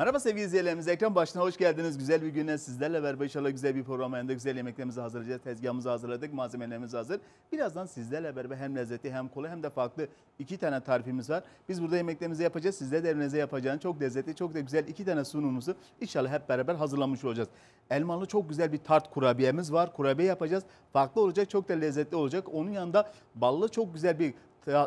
Merhaba sevgili izleyicilerimiz. Ekran başına hoş geldiniz. Güzel bir güne sizlerle beraber inşallah güzel bir program ayında güzel yemeklerimizi hazırlayacağız. Tezgahımızı hazırladık. Malzemelerimiz hazır. Birazdan sizlerle beraber hem lezzetli, hem kolay hem de farklı iki tane tarifimiz var. Biz burada yemeklerimizi yapacağız. Sizler de evinize yapacağınız çok lezzetli, çok da güzel iki tane sunumumuzu inşallah hep beraber hazırlamış olacağız. Elmalı çok güzel bir tart kurabiyemiz var. Kurabiye yapacağız. Farklı olacak, çok da lezzetli olacak. Onun yanında ballı çok güzel bir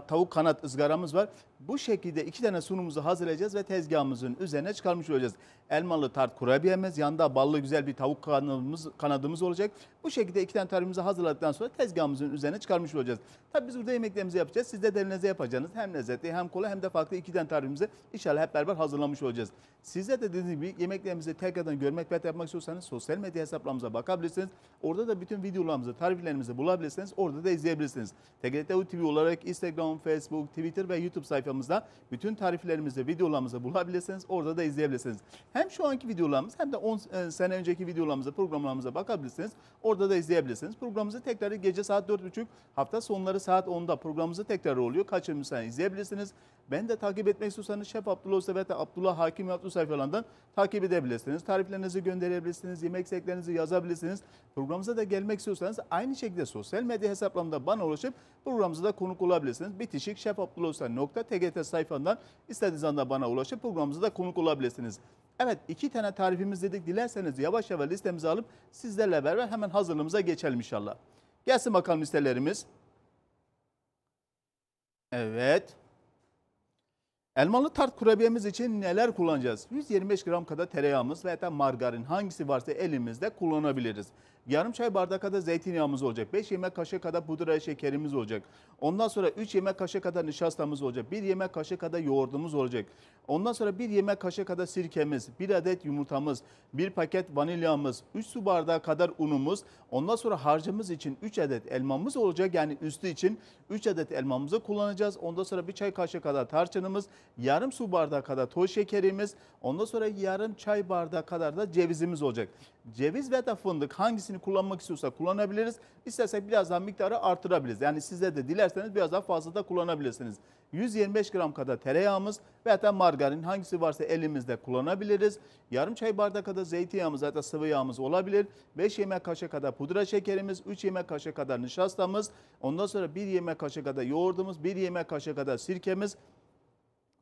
tavuk kanat ızgaramız var. Bu şekilde iki tane sunumumuzu hazırlayacağız ve tezgahımızın üzerine çıkarmış olacağız. Elmalı tart kurabiyemiz, yanında ballı güzel bir tavuk kanadımız, kanadımız olacak. Bu şekilde iki tane tarifimizi hazırladıktan sonra tezgahımızın üzerine çıkarmış olacağız. Tabii biz burada yemeklerimizi yapacağız. Siz de derinize yapacaksınız. hem lezzetli hem kolay hem de farklı iki tane tarifimizi inşallah hep beraber hazırlamış olacağız. Sizler de dediğim gibi yemeklerimizi tekrardan görmek ve yapmak istiyorsanız sosyal medya hesaplarımıza bakabilirsiniz. Orada da bütün videolarımızı, tariflerimizi bulabilirsiniz. Orada da izleyebilirsiniz. TGT TV olarak Instagram, Facebook, Twitter ve YouTube sayfalarımızda sayfamızda bütün tariflerimizi, videolarımızı bulabilirsiniz. Orada da izleyebilirsiniz. Hem şu anki videolarımız hem de 10 e, sene önceki videolarımıza, programlarımıza bakabilirsiniz. Orada da izleyebilirsiniz. Programımızı tekrar gece saat 4.30, hafta sonları saat 10'da programımızı tekrar oluyor. Kaçırmışsanız izleyebilirsiniz. Ben de takip etmek istiyorsanız Şef Abdullah Usta da Abdullah Hakim yaptığı sayfalarından takip edebilirsiniz. Tariflerinizi gönderebilirsiniz, yemek seklerinizi yazabilirsiniz. Programımıza da gelmek istiyorsanız aynı şekilde sosyal medya hesaplarımda bana ulaşıp programımıza da konuk olabilirsiniz. Bitişik şefabdullahusta.tg GT sayfandan istediğiniz anda bana ulaşıp programımıza da konuk olabilirsiniz. Evet iki tane tarifimiz dedik. Dilerseniz yavaş yavaş listemizi alıp sizlerle beraber hemen hazırlığımıza geçelim inşallah. Gelsin bakalım listelerimiz. Evet. Elmalı tart kurabiyemiz için neler kullanacağız? 125 gram kadar tereyağımız veya margarin hangisi varsa elimizde kullanabiliriz. Yarım çay bardağı kadar zeytinyağımız olacak. 5 yemek kaşığı kadar pudra şekerimiz olacak. Ondan sonra 3 yemek kaşığı kadar nişastamız olacak. 1 yemek kaşığı kadar yoğurdumuz olacak. Ondan sonra 1 yemek kaşığı kadar sirkemiz, 1 adet yumurtamız, 1 paket vanilyamız, 3 su bardağı kadar unumuz. Ondan sonra harcımız için 3 adet elmamız olacak. Yani üstü için 3 adet elmamızı kullanacağız. Ondan sonra 1 çay kaşığı kadar tarçınımız, yarım su bardağı kadar toz şekerimiz, ondan sonra yarım çay bardağı kadar da cevizimiz olacak. Ceviz ve da fındık hangisini kullanmak istiyorsa kullanabiliriz. İstersek biraz daha miktarı artırabiliriz. Yani sizler de dilerseniz biraz daha fazla da kullanabilirsiniz. 125 gram kadar tereyağımız ve da margarin hangisi varsa elimizde kullanabiliriz. Yarım çay bardağı kadar zeytinyağımız zaten sıvı yağımız olabilir. 5 yemek kaşığı kadar pudra şekerimiz, 3 yemek kaşığı kadar nişastamız, ondan sonra 1 yemek kaşığı kadar yoğurdumuz, 1 yemek kaşığı kadar sirkemiz,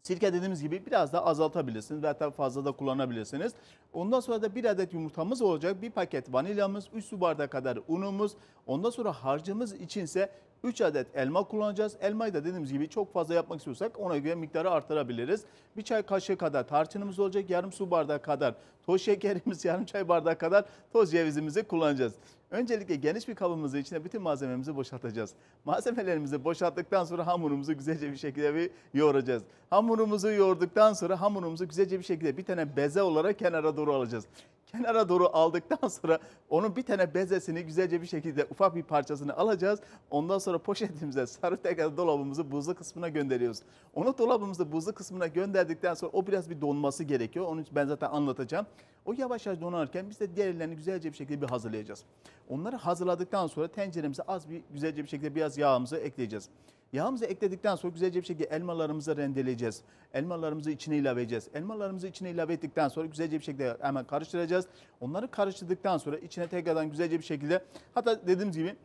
Sirke dediğimiz gibi biraz da azaltabilirsiniz veya hatta fazla da kullanabilirsiniz. Ondan sonra da bir adet yumurtamız olacak. Bir paket vanilyamız, 3 su bardağı kadar unumuz. Ondan sonra harcımız içinse 3 adet elma kullanacağız. Elmayı da dediğimiz gibi çok fazla yapmak istiyorsak ona göre miktarı artırabiliriz. Bir çay kaşığı kadar tarçınımız olacak. Yarım su bardağı kadar toz şekerimiz, yarım çay bardağı kadar toz cevizimizi kullanacağız. Öncelikle geniş bir kabımızı içine bütün malzememizi boşaltacağız. Malzemelerimizi boşalttıktan sonra hamurumuzu güzelce bir şekilde bir yoğuracağız. Hamurumuzu yoğurduktan sonra hamurumuzu güzelce bir şekilde bir tane beze olarak kenara doğru alacağız kenara doğru aldıktan sonra onun bir tane bezesini güzelce bir şekilde ufak bir parçasını alacağız. Ondan sonra poşetimize sarıp tekrar dolabımızı buzlu kısmına gönderiyoruz. Onu dolabımızı buzlu kısmına gönderdikten sonra o biraz bir donması gerekiyor. Onu ben zaten anlatacağım. O yavaş yavaş donarken biz de diğerlerini güzelce bir şekilde bir hazırlayacağız. Onları hazırladıktan sonra tenceremize az bir güzelce bir şekilde biraz yağımızı ekleyeceğiz. Yağımızı ekledikten sonra güzelce bir şekilde elmalarımızı rendeleyeceğiz. Elmalarımızı içine ilave edeceğiz. Elmalarımızı içine ilave ettikten sonra güzelce bir şekilde hemen karıştıracağız. Onları karıştırdıktan sonra içine tekrardan güzelce bir şekilde hatta dediğimiz gibi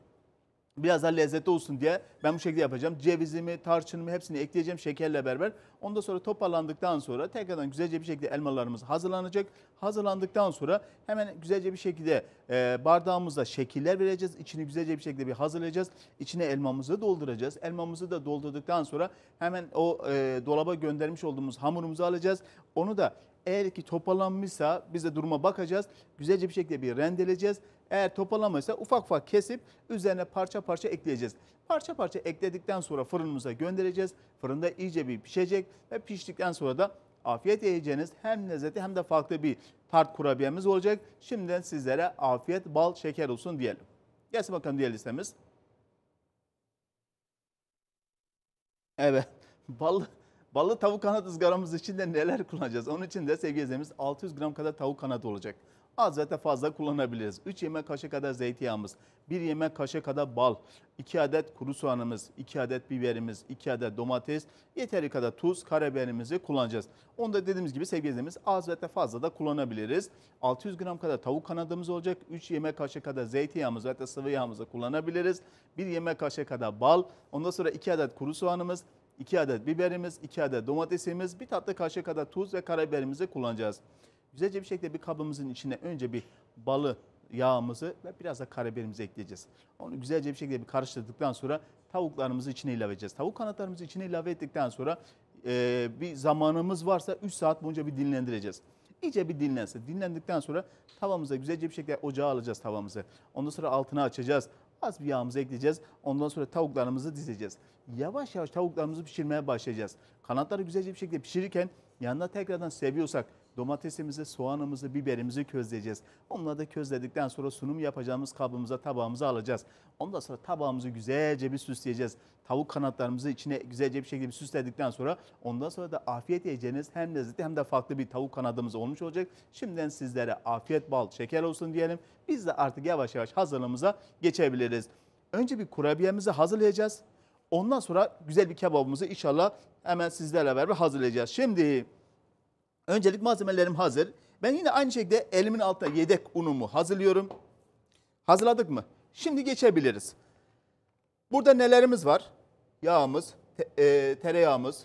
biraz daha lezzetli olsun diye ben bu şekilde yapacağım. Cevizimi, tarçınımı hepsini ekleyeceğim şekerle beraber. Ondan sonra toparlandıktan sonra tekrardan güzelce bir şekilde elmalarımız hazırlanacak. Hazırlandıktan sonra hemen güzelce bir şekilde e, bardağımıza şekiller vereceğiz. İçini güzelce bir şekilde bir hazırlayacağız. İçine elmamızı dolduracağız. Elmamızı da doldurduktan sonra hemen o e, dolaba göndermiş olduğumuz hamurumuzu alacağız. Onu da eğer ki toparlanmışsa biz de duruma bakacağız. Güzelce bir şekilde bir rendeleyeceğiz. Eğer toparlamaysa ufak ufak kesip üzerine parça parça ekleyeceğiz. Parça parça ekledikten sonra fırınımıza göndereceğiz. Fırında iyice bir pişecek ve piştikten sonra da afiyet yiyeceğiniz hem lezzeti hem de farklı bir tart kurabiyemiz olacak. Şimdiden sizlere afiyet, bal, şeker olsun diyelim. Gelsin bakalım diğer listemiz. Evet, ballı, ballı tavuk kanat ızgaramız için de neler kullanacağız? Onun için de sevgili izleyicimiz 600 gram kadar tavuk kanat olacak. Az zaten fazla kullanabiliriz. 3 yemek kaşığı kadar zeytinyağımız, 1 yemek kaşığı kadar bal, 2 adet kuru soğanımız, 2 adet biberimiz, 2 adet domates, yeteri kadar tuz, karabiberimizi kullanacağız. Onu da dediğimiz gibi sevgili izleyicilerimiz az ve fazla da kullanabiliriz. 600 gram kadar tavuk kanadımız olacak. 3 yemek kaşığı kadar zeytinyağımız ve hatta sıvı yağımızı kullanabiliriz. 1 yemek kaşığı kadar bal, ondan sonra 2 adet kuru soğanımız, 2 adet biberimiz, 2 adet domatesimiz, 1 tatlı kaşığı kadar tuz ve karabiberimizi kullanacağız. Güzelce bir şekilde bir kabımızın içine önce bir balı yağımızı ve biraz da karabiberimizi ekleyeceğiz. Onu güzelce bir şekilde bir karıştırdıktan sonra tavuklarımızı içine ilave edeceğiz. Tavuk kanatlarımızı içine ilave ettikten sonra e, bir zamanımız varsa 3 saat boyunca bir dinlendireceğiz. İyice bir dinlensin. Dinlendikten sonra tavamıza güzelce bir şekilde ocağa alacağız tavamızı. Ondan sonra altını açacağız. Az bir yağımızı ekleyeceğiz. Ondan sonra tavuklarımızı dizeceğiz. Yavaş yavaş tavuklarımızı pişirmeye başlayacağız. Kanatları güzelce bir şekilde pişirirken yanına tekrardan seviyorsak domatesimizi, soğanımızı, biberimizi közleyeceğiz. Onları da közledikten sonra sunum yapacağımız kabımıza, tabağımıza alacağız. Ondan sonra tabağımızı güzelce bir süsleyeceğiz. Tavuk kanatlarımızı içine güzelce bir şekilde bir süsledikten sonra ondan sonra da afiyet yiyeceğiniz hem lezzetli hem de farklı bir tavuk kanadımız olmuş olacak. Şimdiden sizlere afiyet bal şeker olsun diyelim. Biz de artık yavaş yavaş hazırlığımıza geçebiliriz. Önce bir kurabiyemizi hazırlayacağız. Ondan sonra güzel bir kebabımızı inşallah hemen sizlerle beraber hazırlayacağız. Şimdi Öncelik malzemelerim hazır. Ben yine aynı şekilde elimin altına yedek unumu hazırlıyorum. Hazırladık mı? Şimdi geçebiliriz. Burada nelerimiz var? Yağımız, te e, tereyağımız,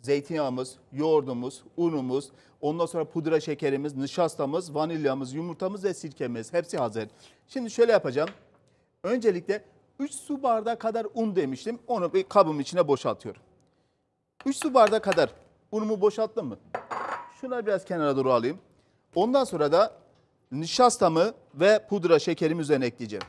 zeytinyağımız, yoğurdumuz, unumuz, ondan sonra pudra şekerimiz, nişastamız, vanilyamız, yumurtamız ve sirkemiz hepsi hazır. Şimdi şöyle yapacağım. Öncelikle 3 su bardağı kadar un demiştim. Onu bir kabımın içine boşaltıyorum. 3 su bardağı kadar unumu boşalttım mı? Şunları biraz kenara doğru alayım. Ondan sonra da nişastamı ve pudra şekerimi üzerine ekleyeceğim.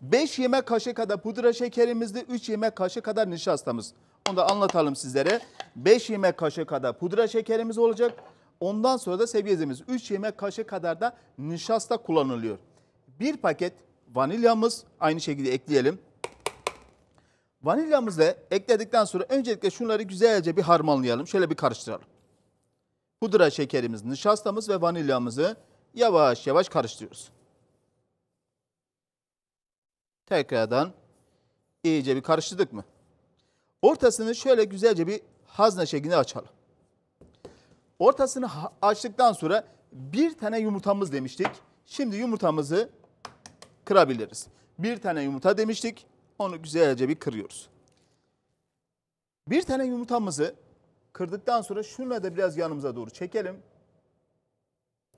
5 yemek kaşığı kadar pudra şekerimizde 3 yemek kaşığı kadar nişastamız. Onu da anlatalım sizlere. 5 yemek kaşığı kadar pudra şekerimiz olacak. Ondan sonra da seviyemiz 3 yemek kaşığı kadar da nişasta kullanılıyor. Bir paket vanilyamız aynı şekilde ekleyelim. Vanilyamızı ekledikten sonra öncelikle şunları güzelce bir harmanlayalım. Şöyle bir karıştıralım pudra şekerimiz, nişastamız ve vanilyamızı yavaş yavaş karıştırıyoruz. Tekrardan iyice bir karıştırdık mı? Ortasını şöyle güzelce bir hazne şeklinde açalım. Ortasını açtıktan sonra bir tane yumurtamız demiştik. Şimdi yumurtamızı kırabiliriz. Bir tane yumurta demiştik. Onu güzelce bir kırıyoruz. Bir tane yumurtamızı kırdıktan sonra şunu da biraz yanımıza doğru çekelim.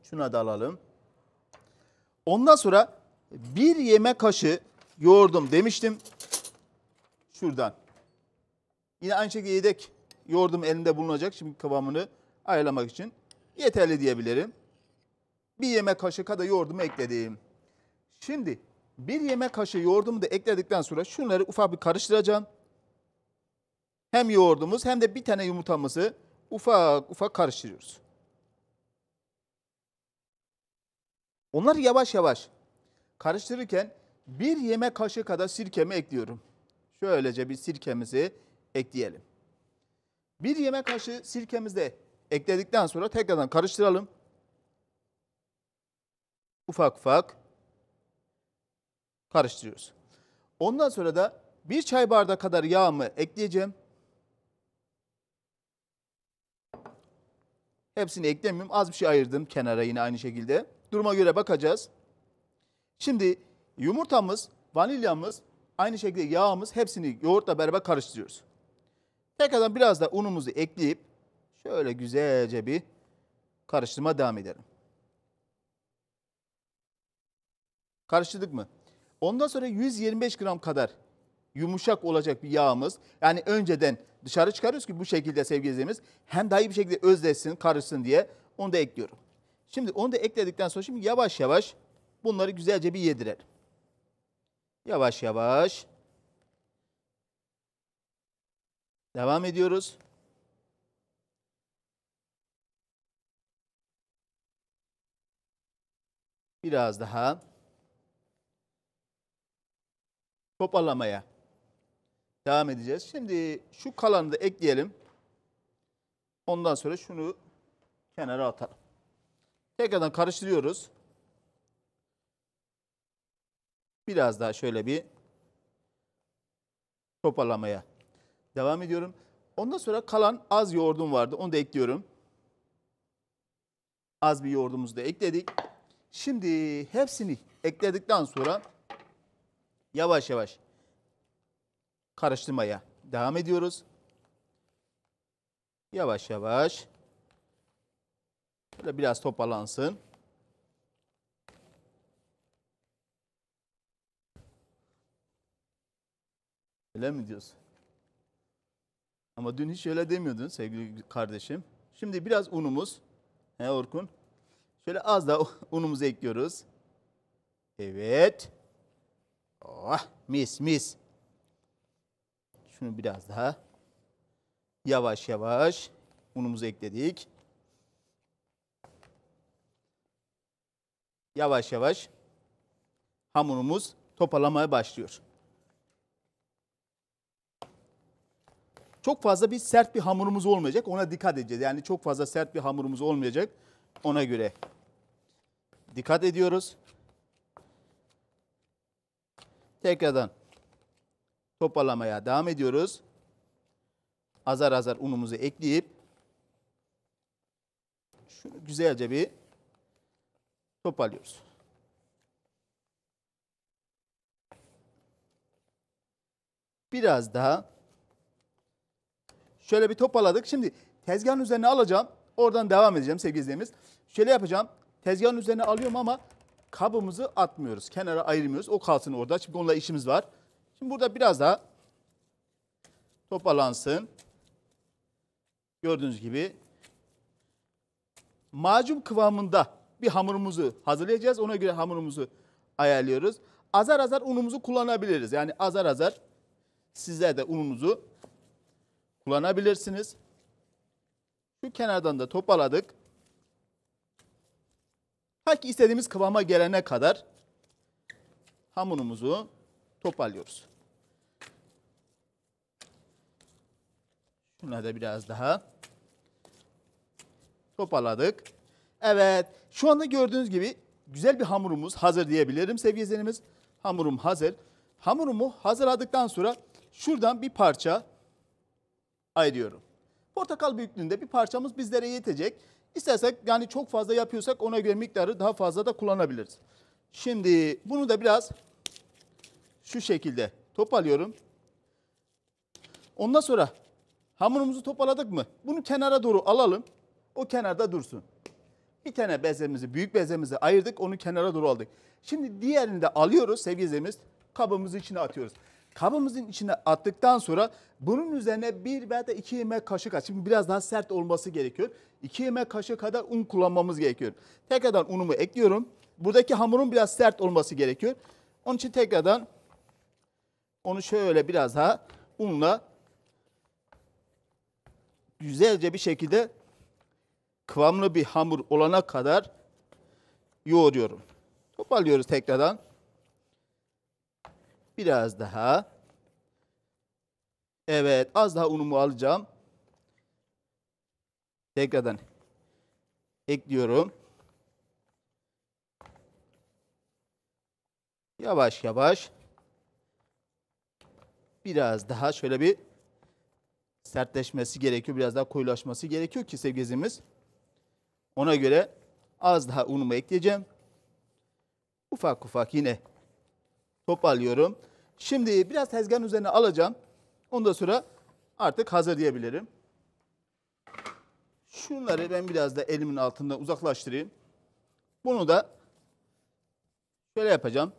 Şuna da alalım. Ondan sonra bir yemek kaşığı yoğurdum demiştim. Şuradan. Yine aynı şekilde yedek yoğurdum elinde bulunacak. Şimdi kıvamını ayarlamak için. Yeterli diyebilirim. Bir yemek kaşığı kadar yoğurdumu ekledim. Şimdi bir yemek kaşığı yoğurdumu da ekledikten sonra şunları ufak bir karıştıracağım. Hem yoğurdumuz hem de bir tane yumurtamızı ufak ufak karıştırıyoruz. Onlar yavaş yavaş karıştırırken bir yemek kaşığı kadar sirkemi ekliyorum. Şöylece bir sirkemizi ekleyelim. Bir yemek kaşığı sirkemizi de ekledikten sonra tekrardan karıştıralım. Ufak ufak karıştırıyoruz. Ondan sonra da bir çay bardağı kadar yağımı ekleyeceğim. Hepsini eklemiyorum. Az bir şey ayırdım kenara yine aynı şekilde. Duruma göre bakacağız. Şimdi yumurtamız, vanilyamız, aynı şekilde yağımız hepsini yoğurtla beraber karıştırıyoruz. Tekrardan biraz da unumuzu ekleyip şöyle güzelce bir karıştırma devam edelim. Karıştırdık mı? Ondan sonra 125 gram kadar yumuşak olacak bir yağımız. Yani önceden dışarı çıkarıyoruz ki bu şekilde sevgilimiz hem daha iyi bir şekilde özdeşsin, karışsın diye onu da ekliyorum. Şimdi onu da ekledikten sonra şimdi yavaş yavaş bunları güzelce bir yedirelim. Yavaş yavaş. Devam ediyoruz. Biraz daha toparlamaya devam edeceğiz. Şimdi şu kalanı da ekleyelim. Ondan sonra şunu kenara atalım. Tekrardan karıştırıyoruz. Biraz daha şöyle bir toparlamaya devam ediyorum. Ondan sonra kalan az yoğurdum vardı. Onu da ekliyorum. Az bir yoğurdumuzu da ekledik. Şimdi hepsini ekledikten sonra yavaş yavaş karıştırmaya devam ediyoruz. Yavaş yavaş. Böyle biraz toparlansın. Öyle mi diyorsun? Ama dün hiç öyle demiyordun sevgili kardeşim. Şimdi biraz unumuz. He Orkun? Şöyle az da unumuzu ekliyoruz. Evet. Oh mis mis. Şunu biraz daha yavaş yavaş unumuzu ekledik. Yavaş yavaş hamurumuz toparlamaya başlıyor. Çok fazla bir sert bir hamurumuz olmayacak. Ona dikkat edeceğiz. Yani çok fazla sert bir hamurumuz olmayacak. Ona göre dikkat ediyoruz. Tekrardan toparlamaya devam ediyoruz. Azar azar unumuzu ekleyip şunu güzelce bir toparlıyoruz. Biraz daha şöyle bir toparladık. Şimdi tezgahın üzerine alacağım. Oradan devam edeceğim sevgili izleyicimiz. Şöyle yapacağım. Tezgahın üzerine alıyorum ama kabımızı atmıyoruz. Kenara ayırmıyoruz. O kalsın orada. Çünkü onunla işimiz var. Şimdi burada biraz daha toparlansın. Gördüğünüz gibi macun kıvamında bir hamurumuzu hazırlayacağız. Ona göre hamurumuzu ayarlıyoruz. Azar azar unumuzu kullanabiliriz. Yani azar azar sizler de ununuzu kullanabilirsiniz. Şu kenardan da toparladık. Ta ki istediğimiz kıvama gelene kadar hamurumuzu toparlıyoruz. Şuna da biraz daha toparladık. Evet, şu anda gördüğünüz gibi güzel bir hamurumuz hazır diyebilirim sevgili izleyenimiz. Hamurum hazır. Hamurumu hazırladıktan sonra şuradan bir parça ayırıyorum. Portakal büyüklüğünde bir parçamız bizlere yetecek. İstersek yani çok fazla yapıyorsak ona göre miktarı daha fazla da kullanabiliriz. Şimdi bunu da biraz şu şekilde topalıyorum. Ondan sonra hamurumuzu topaladık mı? Bunu kenara doğru alalım. O kenarda dursun. Bir tane bezemizi, büyük bezemizi ayırdık. Onu kenara doğru aldık. Şimdi diğerini de alıyoruz sevgili izleyicimiz. Kabımızın içine atıyoruz. Kabımızın içine attıktan sonra bunun üzerine bir veya iki yemek kaşığı kadar, şimdi biraz daha sert olması gerekiyor. İki yemek kaşığı kadar un kullanmamız gerekiyor. Tekrardan unumu ekliyorum. Buradaki hamurun biraz sert olması gerekiyor. Onun için tekrardan onu şöyle biraz daha unla güzelce bir şekilde kıvamlı bir hamur olana kadar yoğuruyorum. Toparlıyoruz tekrardan. Biraz daha. Evet, az daha unumu alacağım. Tekrardan ekliyorum. Yavaş yavaş biraz daha şöyle bir sertleşmesi gerekiyor. Biraz daha koyulaşması gerekiyor ki sevgizimiz. Ona göre az daha unumu ekleyeceğim. Ufak ufak yine toparlıyorum. Şimdi biraz tezgahın üzerine alacağım. Ondan sonra artık hazır diyebilirim. Şunları ben biraz da elimin altında uzaklaştırayım. Bunu da şöyle yapacağım.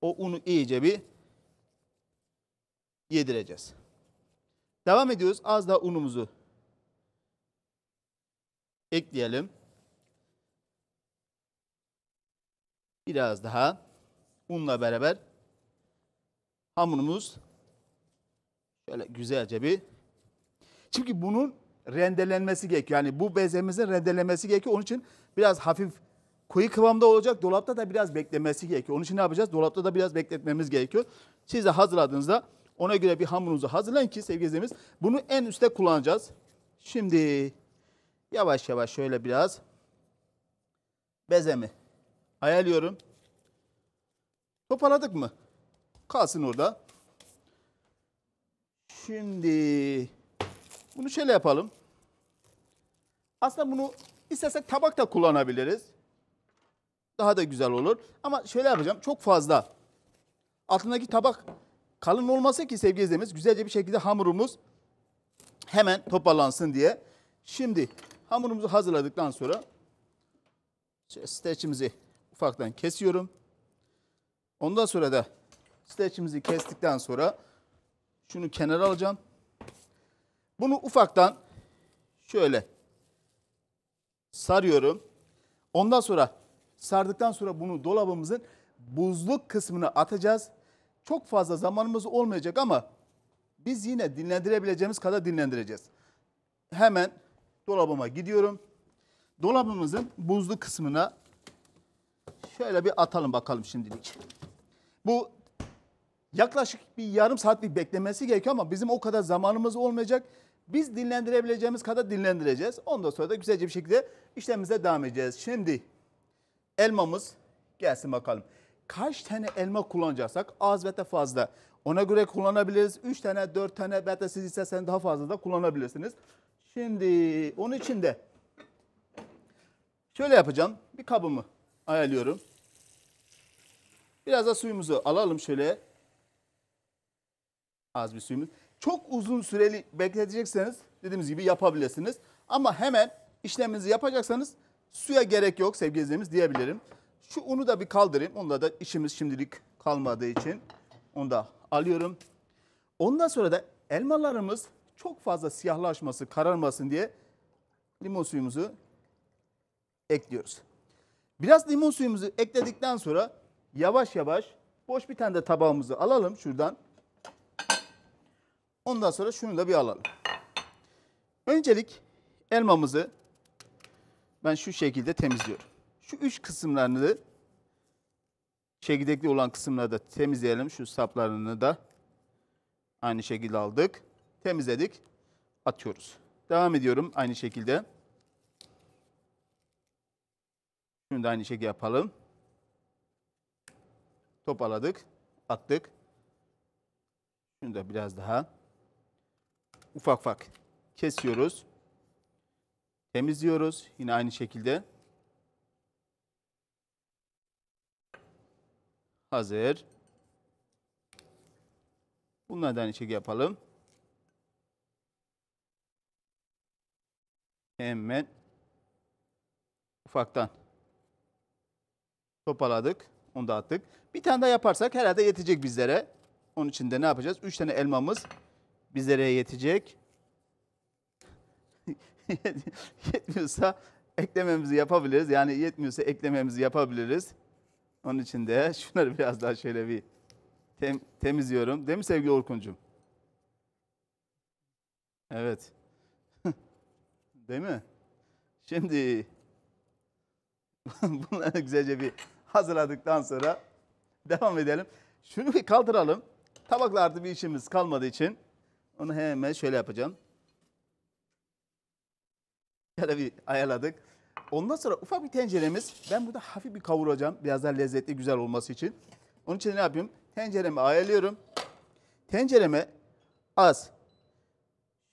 O unu iyice bir yedireceğiz. Devam ediyoruz. Az daha unumuzu ekleyelim. Biraz daha unla beraber hamurumuz şöyle güzelce bir çünkü bunun rendelenmesi gerekiyor. Yani bu bezemizin rendelenmesi gerekiyor. Onun için biraz hafif koyu kıvamda olacak. Dolapta da biraz beklemesi gerekiyor. Onun için ne yapacağız? Dolapta da biraz bekletmemiz gerekiyor. Siz de hazırladığınızda ona göre bir hamurunuzu hazırlayın ki sevgili izleyicimiz bunu en üstte kullanacağız. Şimdi yavaş yavaş şöyle biraz bezemi ayarlıyorum. Toparladık mı? Kalsın orada. Şimdi bunu şöyle yapalım. Aslında bunu istersek tabak da kullanabiliriz. Daha da güzel olur. Ama şöyle yapacağım. Çok fazla. Altındaki tabak kalın olmasın ki sevgili izleyicimiz. Güzelce bir şekilde hamurumuz hemen toparlansın diye. Şimdi hamurumuzu hazırladıktan sonra streçimizi ufaktan kesiyorum. Ondan sonra da streçimizi kestikten sonra şunu kenara alacağım. Bunu ufaktan şöyle sarıyorum. Ondan sonra sardıktan sonra bunu dolabımızın buzluk kısmına atacağız. Çok fazla zamanımız olmayacak ama biz yine dinlendirebileceğimiz kadar dinlendireceğiz. Hemen dolabıma gidiyorum. Dolabımızın buzlu kısmına şöyle bir atalım bakalım şimdilik. Bu yaklaşık bir yarım saatlik beklemesi gerekiyor ama bizim o kadar zamanımız olmayacak. Biz dinlendirebileceğimiz kadar dinlendireceğiz. Ondan sonra da güzelce bir şekilde işlemimize devam edeceğiz. Şimdi elmamız gelsin bakalım kaç tane elma kullanacaksak az ve de fazla. Ona göre kullanabiliriz. 3 tane, 4 tane ve de siz isterseniz daha fazla da kullanabilirsiniz. Şimdi onun için de şöyle yapacağım. Bir kabımı ayarlıyorum. Biraz da suyumuzu alalım şöyle. Az bir suyumuz. Çok uzun süreli bekletecekseniz dediğimiz gibi yapabilirsiniz. Ama hemen işleminizi yapacaksanız suya gerek yok sevgili izleyicimiz diyebilirim. Şu unu da bir kaldırayım. Onunla da işimiz şimdilik kalmadığı için onu da alıyorum. Ondan sonra da elmalarımız çok fazla siyahlaşması, kararmasın diye limon suyumuzu ekliyoruz. Biraz limon suyumuzu ekledikten sonra yavaş yavaş boş bir tane de tabağımızı alalım şuradan. Ondan sonra şunu da bir alalım. Öncelik elmamızı ben şu şekilde temizliyorum şu üç kısımlarını da çekirdekli olan kısımları da temizleyelim. Şu saplarını da aynı şekilde aldık. Temizledik. Atıyoruz. Devam ediyorum aynı şekilde. Şunu da aynı şekilde yapalım. Topaladık. Attık. Şunu da biraz daha ufak ufak kesiyoruz. Temizliyoruz. Yine aynı şekilde. hazır. Bunlardan içi yapalım. Hemen ufaktan topaladık. Onu da attık. Bir tane daha yaparsak herhalde yetecek bizlere. Onun için de ne yapacağız? Üç tane elmamız bizlere yetecek. yetmiyorsa eklememizi yapabiliriz. Yani yetmiyorsa eklememizi yapabiliriz. Onun için de şunları biraz daha şöyle bir tem temizliyorum. Değil mi sevgili Orkun'cum? Evet. Değil mi? Şimdi bunları güzelce bir hazırladıktan sonra devam edelim. Şunu bir kaldıralım. Tabaklarda bir işimiz kalmadığı için onu hemen şöyle yapacağım. Şöyle bir ayarladık. Ondan sonra ufak bir tenceremiz. Ben burada hafif bir kavuracağım. Biraz daha lezzetli, güzel olması için. Onun için ne yapayım? Tenceremi ayarlıyorum. Tencereme az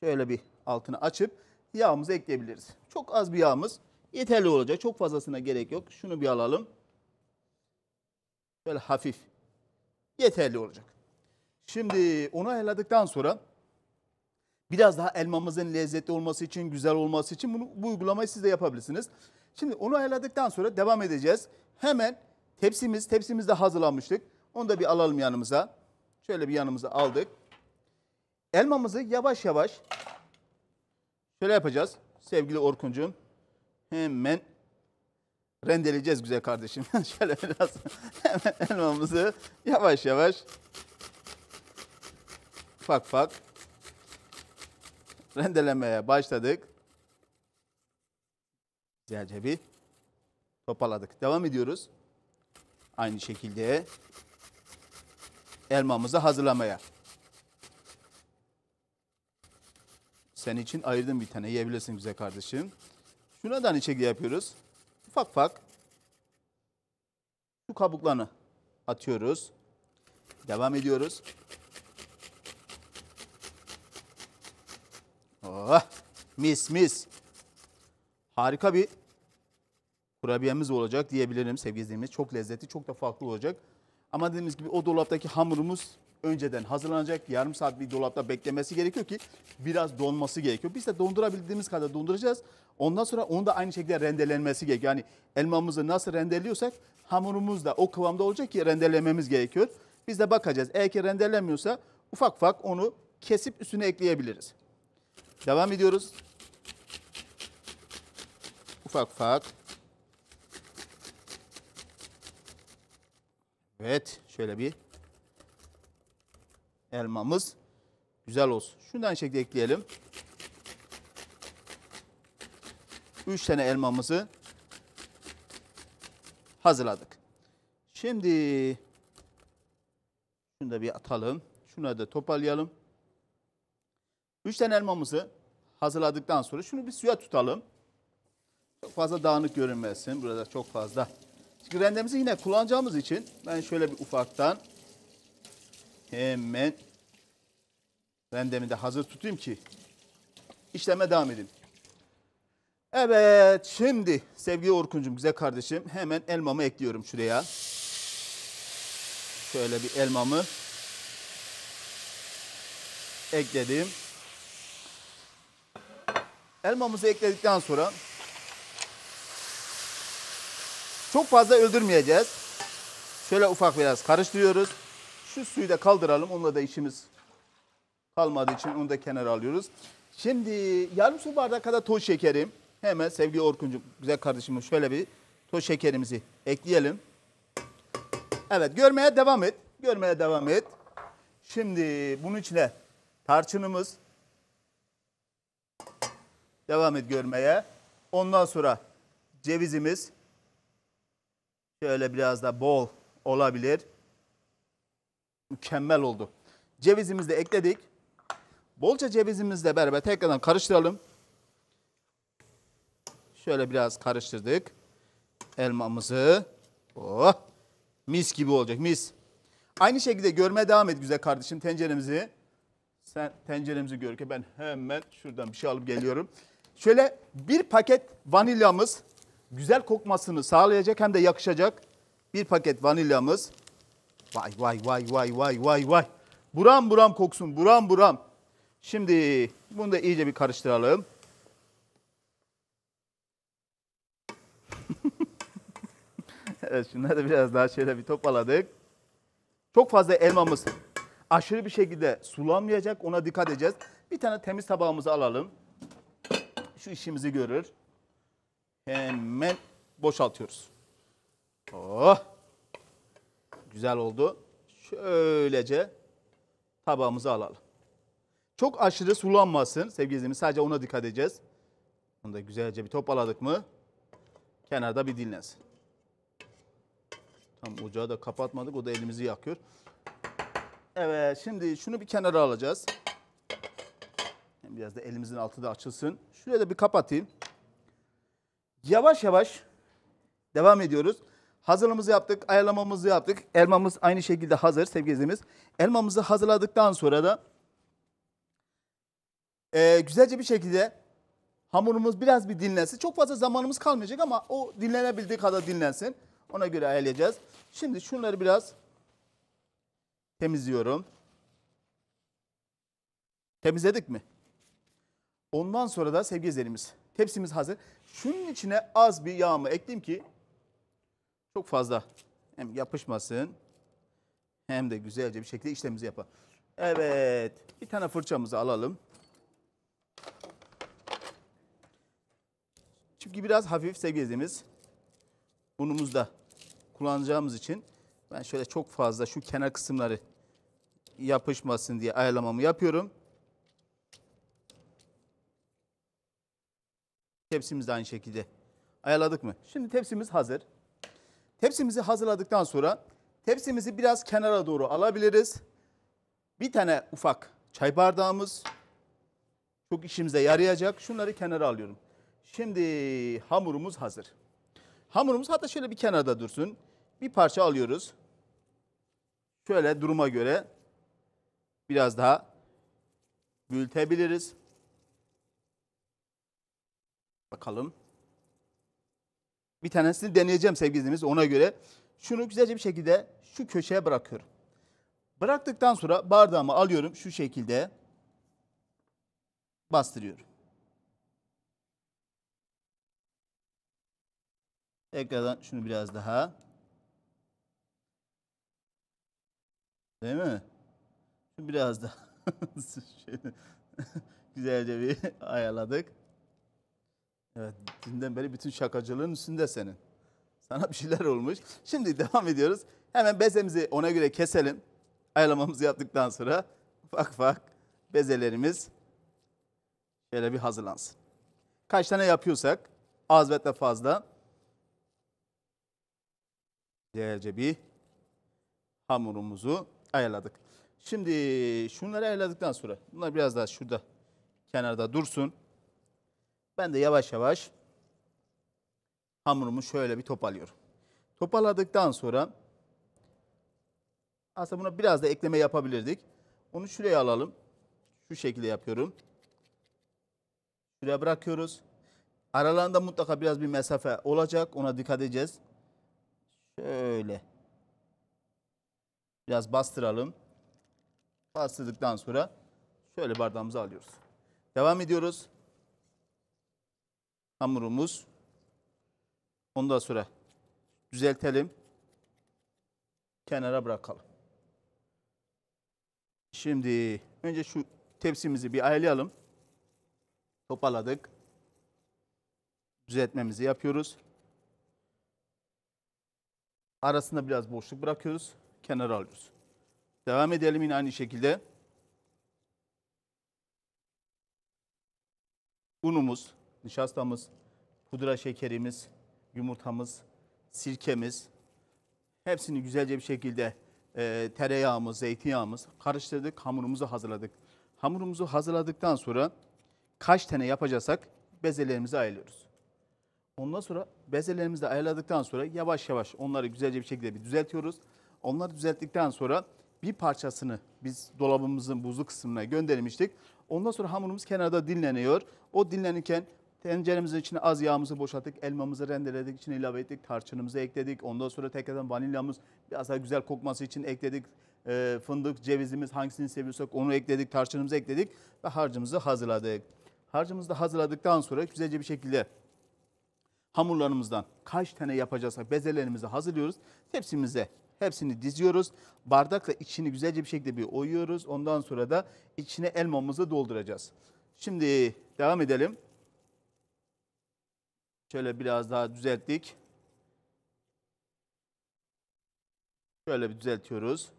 şöyle bir altını açıp yağımızı ekleyebiliriz. Çok az bir yağımız yeterli olacak. Çok fazlasına gerek yok. Şunu bir alalım. Şöyle hafif. Yeterli olacak. Şimdi onu ayarladıktan sonra biraz daha elmamızın lezzetli olması için, güzel olması için bunu, bu uygulamayı siz de yapabilirsiniz. Şimdi onu ayarladıktan sonra devam edeceğiz. Hemen tepsimiz, tepsimiz de hazırlanmıştık. Onu da bir alalım yanımıza. Şöyle bir yanımıza aldık. Elmamızı yavaş yavaş şöyle yapacağız sevgili Orkuncuğum. Hemen rendeleyeceğiz güzel kardeşim. şöyle biraz hemen elmamızı yavaş yavaş ufak ufak rendelemeye başladık. Zercebi toparladık. Devam ediyoruz. Aynı şekilde elmamızı hazırlamaya. Senin için ayırdım bir tane yiyebilirsin güzel kardeşim. Şuna da aynı hani şekilde yapıyoruz. Ufak ufak şu kabuklarını atıyoruz. Devam ediyoruz. Oh, mis mis. Harika bir kurabiyemiz olacak diyebilirim sevgili izleyicilerimiz. Çok lezzetli, çok da farklı olacak. Ama dediğimiz gibi o dolaptaki hamurumuz önceden hazırlanacak. Yarım saat bir dolapta beklemesi gerekiyor ki biraz donması gerekiyor. Biz de dondurabildiğimiz kadar donduracağız. Ondan sonra onu da aynı şekilde rendelenmesi gerekiyor. Yani elmamızı nasıl rendeliyorsak hamurumuz da o kıvamda olacak ki rendelememiz gerekiyor. Biz de bakacağız. Eğer ki rendelemiyorsa ufak ufak onu kesip üstüne ekleyebiliriz. Devam ediyoruz. Ufak ufak. Evet. Şöyle bir elmamız güzel olsun. Şundan şekilde ekleyelim. 3 tane elmamızı hazırladık. Şimdi şunu da bir atalım. Şunu da toparlayalım. 3 tane elmamızı hazırladıktan sonra şunu bir suya tutalım. Çok fazla dağınık görünmesin. Burada çok fazla. Çünkü rendemizi yine kullanacağımız için ben şöyle bir ufaktan hemen rendemi de hazır tutayım ki işleme devam edeyim. Evet şimdi sevgili Orkuncum güzel kardeşim hemen elmamı ekliyorum şuraya. Şöyle bir elmamı ekledim. Elmamızı ekledikten sonra çok fazla öldürmeyeceğiz. Şöyle ufak biraz karıştırıyoruz. Şu suyu da kaldıralım. Onunla da işimiz kalmadığı için onu da kenara alıyoruz. Şimdi yarım su bardağı kadar toz şekerim. Hemen sevgili Orkun'cum, güzel kardeşim şöyle bir toz şekerimizi ekleyelim. Evet görmeye devam et. Görmeye devam et. Şimdi bunun içine tarçınımız, Devam et görmeye. Ondan sonra cevizimiz şöyle biraz da bol olabilir. Mükemmel oldu. Cevizimizi de ekledik. Bolca de beraber tekrardan karıştıralım. Şöyle biraz karıştırdık. Elmamızı. Oh, mis gibi olacak mis. Aynı şekilde görmeye devam et güzel kardeşim tenceremizi. Sen tenceremizi gör ki ben hemen şuradan bir şey alıp geliyorum. Şöyle bir paket vanilyamız güzel kokmasını sağlayacak hem de yakışacak bir paket vanilyamız. Vay vay vay vay vay vay vay. Buram buram koksun buram buram. Şimdi bunu da iyice bir karıştıralım. evet şunları da biraz daha şöyle bir topaladık. Çok fazla elmamız aşırı bir şekilde sulanmayacak ona dikkat edeceğiz. Bir tane temiz tabağımızı alalım şu işimizi görür. Hemen boşaltıyoruz. Oh! Güzel oldu. Şöylece tabağımızı alalım. Çok aşırı sulanmasın sevgili izleyicimiz. Sadece ona dikkat edeceğiz. Bunu da güzelce bir toparladık mı kenarda bir dinlensin. Tam ocağı da kapatmadık. O da elimizi yakıyor. Evet şimdi şunu bir kenara alacağız. Biraz da elimizin altı da açılsın. Şuraya da bir kapatayım. Yavaş yavaş devam ediyoruz. Hazırlığımızı yaptık, ayarlamamızı yaptık. Elmamız aynı şekilde hazır sevgili izleyicimiz. Elmamızı hazırladıktan sonra da e, güzelce bir şekilde hamurumuz biraz bir dinlensin. Çok fazla zamanımız kalmayacak ama o dinlenebildiği kadar dinlensin. Ona göre ayarlayacağız. Şimdi şunları biraz temizliyorum. Temizledik mi? Ondan sonra da sevgili izleyenimiz tepsimiz hazır. Şunun içine az bir yağımı ekleyeyim ki çok fazla hem yapışmasın hem de güzelce bir şekilde işlemimizi yapalım. Evet bir tane fırçamızı alalım. Çünkü biraz hafif sevgili izleyicimiz unumuzda kullanacağımız için ben şöyle çok fazla şu kenar kısımları yapışmasın diye ayarlamamı yapıyorum. Tepsimiz de aynı şekilde ayarladık mı? Şimdi tepsimiz hazır. Tepsimizi hazırladıktan sonra tepsimizi biraz kenara doğru alabiliriz. Bir tane ufak çay bardağımız çok işimize yarayacak. Şunları kenara alıyorum. Şimdi hamurumuz hazır. Hamurumuz hatta şöyle bir kenarda dursun. Bir parça alıyoruz. Şöyle duruma göre biraz daha büyütebiliriz. Bakalım. Bir tanesini deneyeceğim sevgilimiz ona göre. Şunu güzelce bir şekilde şu köşeye bırakıyorum. Bıraktıktan sonra bardağımı alıyorum şu şekilde bastırıyorum. Tekrardan şunu biraz daha. Değil mi? Biraz daha. Güzelce bir ayarladık. Evet, dünden beri bütün şakacılığın üstünde senin. Sana bir şeyler olmuş. Şimdi devam ediyoruz. Hemen bezemizi ona göre keselim. Ayarlamamızı yaptıktan sonra ufak ufak bezelerimiz şöyle bir hazırlansın. Kaç tane yapıyorsak az ve fazla değerce bir hamurumuzu ayarladık. Şimdi şunları ayarladıktan sonra bunlar biraz daha şurada kenarda dursun. Ben de yavaş yavaş hamurumu şöyle bir toparlıyorum. Topaladıktan sonra aslında buna biraz da ekleme yapabilirdik. Onu şuraya alalım. Şu şekilde yapıyorum. Şuraya bırakıyoruz. Aralarında mutlaka biraz bir mesafe olacak. Ona dikkat edeceğiz. Şöyle. Biraz bastıralım. Bastırdıktan sonra şöyle bardağımızı alıyoruz. Devam ediyoruz hamurumuz. Ondan sonra düzeltelim. Kenara bırakalım. Şimdi önce şu tepsimizi bir ayarlayalım. Toparladık. Düzeltmemizi yapıyoruz. Arasında biraz boşluk bırakıyoruz. Kenara alıyoruz. Devam edelim yine aynı şekilde. Unumuz nişastamız, pudra şekerimiz, yumurtamız, sirkemiz hepsini güzelce bir şekilde e, tereyağımız, zeytinyağımız karıştırdık, hamurumuzu hazırladık. Hamurumuzu hazırladıktan sonra kaç tane yapacaksak bezelerimizi ayırıyoruz. Ondan sonra bezelerimizi de ayarladıktan sonra yavaş yavaş onları güzelce bir şekilde bir düzeltiyoruz. Onları düzelttikten sonra bir parçasını biz dolabımızın buzlu kısmına göndermiştik. Ondan sonra hamurumuz kenarda dinleniyor. O dinlenirken Tenceremizin içine az yağımızı boşalttık, elmamızı rendeledik, içine ilave ettik, tarçınımızı ekledik. Ondan sonra tekrardan vanilyamız biraz daha güzel kokması için ekledik. E, fındık, cevizimiz hangisini seviyorsak onu ekledik, tarçınımızı ekledik ve harcımızı hazırladık. Harcımızı da hazırladıktan sonra güzelce bir şekilde hamurlarımızdan kaç tane yapacaksak bezelerimizi hazırlıyoruz. Tepsimize hepsini diziyoruz. Bardakla içini güzelce bir şekilde bir oyuyoruz. Ondan sonra da içine elmamızı dolduracağız. Şimdi devam edelim. Şöyle biraz daha düzelttik. Şöyle bir düzeltiyoruz.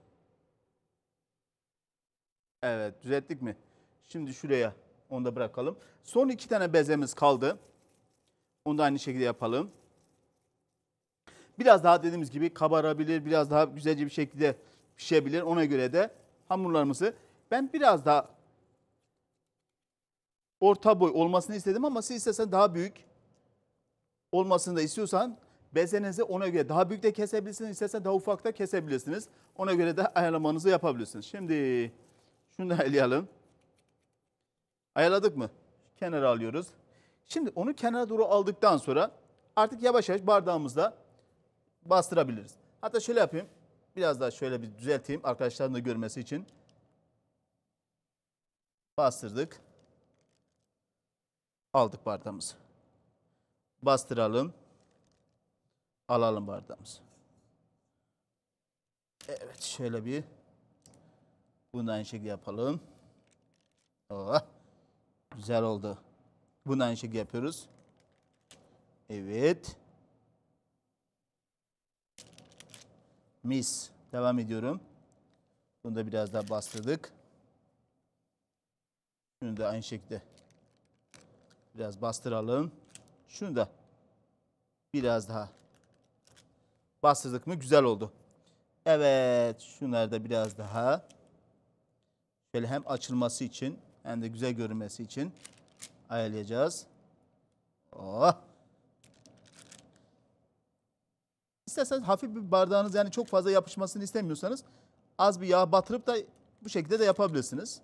Evet düzelttik mi? Şimdi şuraya onu da bırakalım. Son iki tane bezemiz kaldı. Onu da aynı şekilde yapalım. Biraz daha dediğimiz gibi kabarabilir, biraz daha güzelce bir şekilde pişebilir. Ona göre de hamurlarımızı ben biraz daha orta boy olmasını istedim ama siz istesen daha büyük olmasını da istiyorsan bezenizi ona göre daha büyük de kesebilirsiniz. İstersen daha ufak da kesebilirsiniz. Ona göre de ayarlamanızı yapabilirsiniz. Şimdi şunu da ayarlayalım. Ayarladık mı? Kenara alıyoruz. Şimdi onu kenara doğru aldıktan sonra artık yavaş yavaş bardağımızla bastırabiliriz. Hatta şöyle yapayım. Biraz daha şöyle bir düzelteyim arkadaşların da görmesi için. Bastırdık. Aldık bardağımızı bastıralım. Alalım bardağımızı. Evet şöyle bir bunu aynı şekilde yapalım. Oh, güzel oldu. Bunu aynı şekilde yapıyoruz. Evet. Mis. Devam ediyorum. Bunu da biraz daha bastırdık. Şunu da aynı şekilde biraz bastıralım. Şunu da biraz daha bastırdık mı güzel oldu. Evet şunları da biraz daha şöyle hem açılması için hem de güzel görünmesi için ayarlayacağız. Oh. İsterseniz hafif bir bardağınız yani çok fazla yapışmasını istemiyorsanız az bir yağ batırıp da bu şekilde de yapabilirsiniz.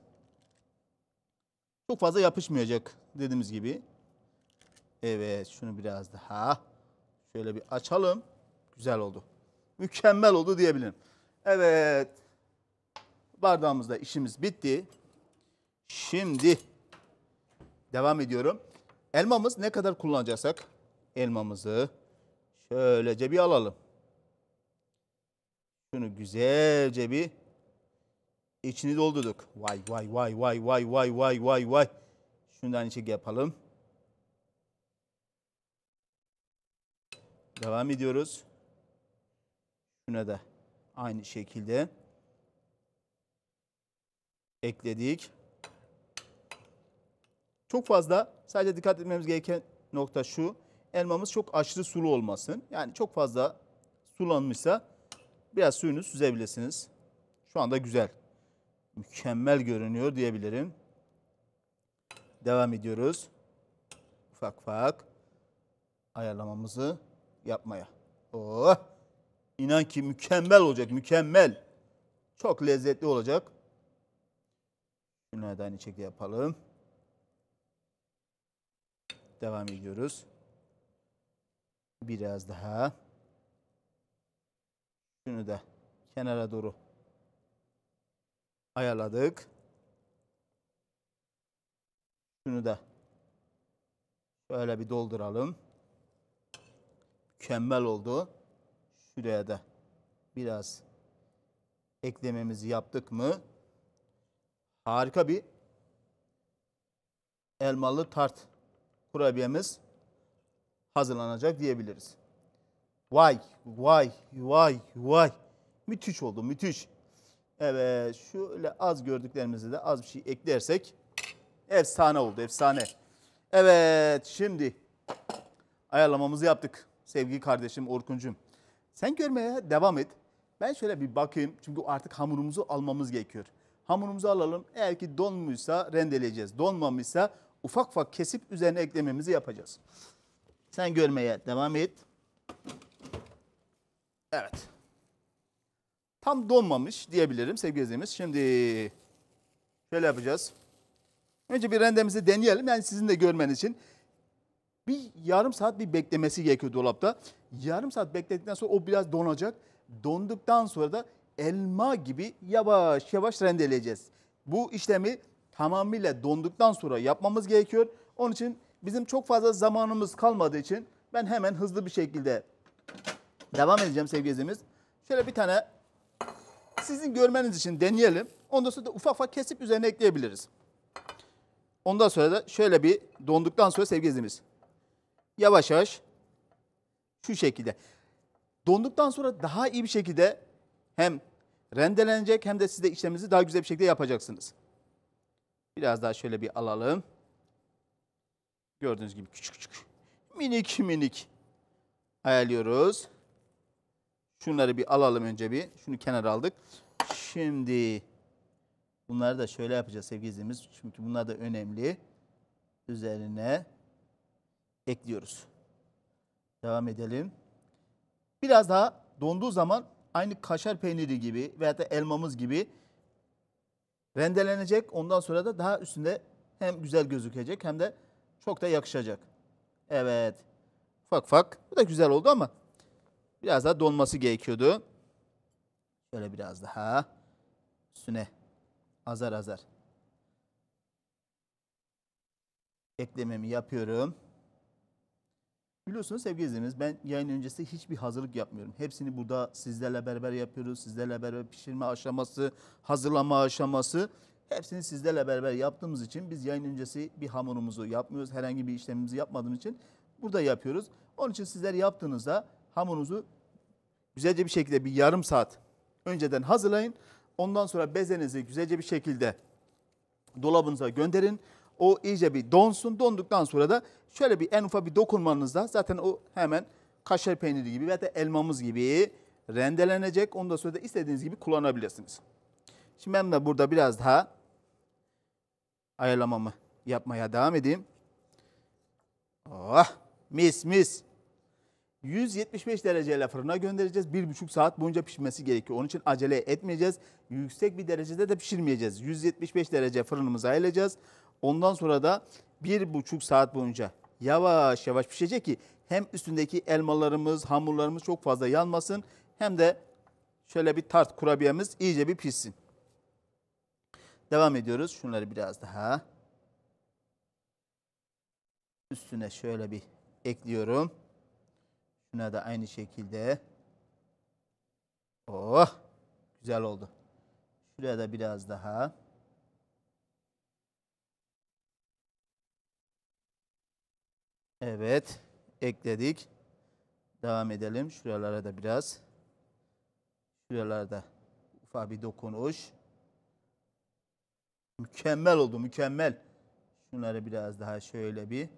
Çok fazla yapışmayacak dediğimiz gibi. Evet şunu biraz daha şöyle bir açalım. Güzel oldu. Mükemmel oldu diyebilirim. Evet. Bardağımızda işimiz bitti. Şimdi devam ediyorum. Elmamız ne kadar kullanacaksak elmamızı şöylece bir alalım. Şunu güzelce bir içini doldurduk. Vay vay vay vay vay vay vay vay vay. Şundan içi yapalım. Devam ediyoruz. Şuna da aynı şekilde ekledik. Çok fazla sadece dikkat etmemiz gereken nokta şu. Elmamız çok aşırı sulu olmasın. Yani çok fazla sulanmışsa biraz suyunu süzebilirsiniz. Şu anda güzel. Mükemmel görünüyor diyebilirim. Devam ediyoruz. Ufak ufak ayarlamamızı yapmaya. Oh! İnan ki mükemmel olacak, mükemmel. Çok lezzetli olacak. Şunları da aynı şekilde yapalım. Devam ediyoruz. Biraz daha. Şunu da kenara doğru ayarladık. Şunu da şöyle bir dolduralım mükemmel oldu. Şuraya da biraz eklememizi yaptık mı? Harika bir elmalı tart kurabiyemiz hazırlanacak diyebiliriz. Vay, vay, vay, vay. Müthiş oldu, müthiş. Evet, şöyle az gördüklerimizi de az bir şey eklersek efsane oldu, efsane. Evet, şimdi ayarlamamızı yaptık sevgili kardeşim Orkuncum. Sen görmeye devam et. Ben şöyle bir bakayım. Çünkü artık hamurumuzu almamız gerekiyor. Hamurumuzu alalım. Eğer ki donmuşsa rendeleyeceğiz. Donmamışsa ufak ufak kesip üzerine eklememizi yapacağız. Sen görmeye devam et. Evet. Tam donmamış diyebilirim sevgili izleyicimiz. Şimdi şöyle yapacağız. Önce bir rendemizi deneyelim. Yani sizin de görmeniz için. Bir yarım saat bir beklemesi gerekiyor dolapta. Yarım saat bekledikten sonra o biraz donacak. Donduktan sonra da elma gibi yavaş yavaş rendeleyeceğiz. Bu işlemi tamamıyla donduktan sonra yapmamız gerekiyor. Onun için bizim çok fazla zamanımız kalmadığı için ben hemen hızlı bir şekilde devam edeceğim sevgili Şöyle bir tane sizin görmeniz için deneyelim. Ondan sonra da ufak ufak kesip üzerine ekleyebiliriz. Ondan sonra da şöyle bir donduktan sonra sevgili Yavaş yavaş şu şekilde. Donduktan sonra daha iyi bir şekilde hem rendelenecek hem de siz de işleminizi daha güzel bir şekilde yapacaksınız. Biraz daha şöyle bir alalım. Gördüğünüz gibi küçük küçük minik minik ayarlıyoruz. Şunları bir alalım önce bir. Şunu kenara aldık. Şimdi bunları da şöyle yapacağız sevgili izleyicimiz. Çünkü bunlar da önemli. Üzerine ekliyoruz. Devam edelim. Biraz daha donduğu zaman aynı kaşar peyniri gibi veya da elmamız gibi rendelenecek. Ondan sonra da daha üstünde hem güzel gözükecek hem de çok da yakışacak. Evet. Fak fak. Bu da güzel oldu ama biraz daha donması gerekiyordu. Şöyle biraz daha üstüne azar azar eklememi yapıyorum. Biliyorsunuz sevgili izleyicilerimiz ben yayın öncesi hiçbir hazırlık yapmıyorum. Hepsini burada sizlerle beraber yapıyoruz. Sizlerle beraber pişirme aşaması, hazırlama aşaması. Hepsini sizlerle beraber yaptığımız için biz yayın öncesi bir hamurumuzu yapmıyoruz. Herhangi bir işlemimizi yapmadığımız için burada yapıyoruz. Onun için sizler yaptığınızda hamurunuzu güzelce bir şekilde bir yarım saat önceden hazırlayın. Ondan sonra bezenizi güzelce bir şekilde dolabınıza gönderin. O iyice bir donsun. Donduktan sonra da şöyle bir en ufak bir dokunmanızda zaten o hemen kaşar peyniri gibi veya da elmamız gibi rendelenecek. Ondan sonra da istediğiniz gibi kullanabilirsiniz. Şimdi ben de burada biraz daha ayarlamamı yapmaya devam edeyim. Oh, mis mis. 175 dereceyle fırına göndereceğiz. 1,5 saat boyunca pişmesi gerekiyor. Onun için acele etmeyeceğiz. Yüksek bir derecede de pişirmeyeceğiz. 175 derece fırınımıza ayarlayacağız. Ondan sonra da bir buçuk saat boyunca yavaş yavaş pişecek ki hem üstündeki elmalarımız, hamurlarımız çok fazla yanmasın hem de şöyle bir tart kurabiyemiz iyice bir pişsin. Devam ediyoruz. Şunları biraz daha üstüne şöyle bir ekliyorum. Şuna da aynı şekilde. Oh! Güzel oldu. Şuraya da biraz daha. Evet. Ekledik. Devam edelim. Şuralara da biraz. Şuralarda ufak bir dokunuş. Mükemmel oldu. Mükemmel. Şunları biraz daha şöyle bir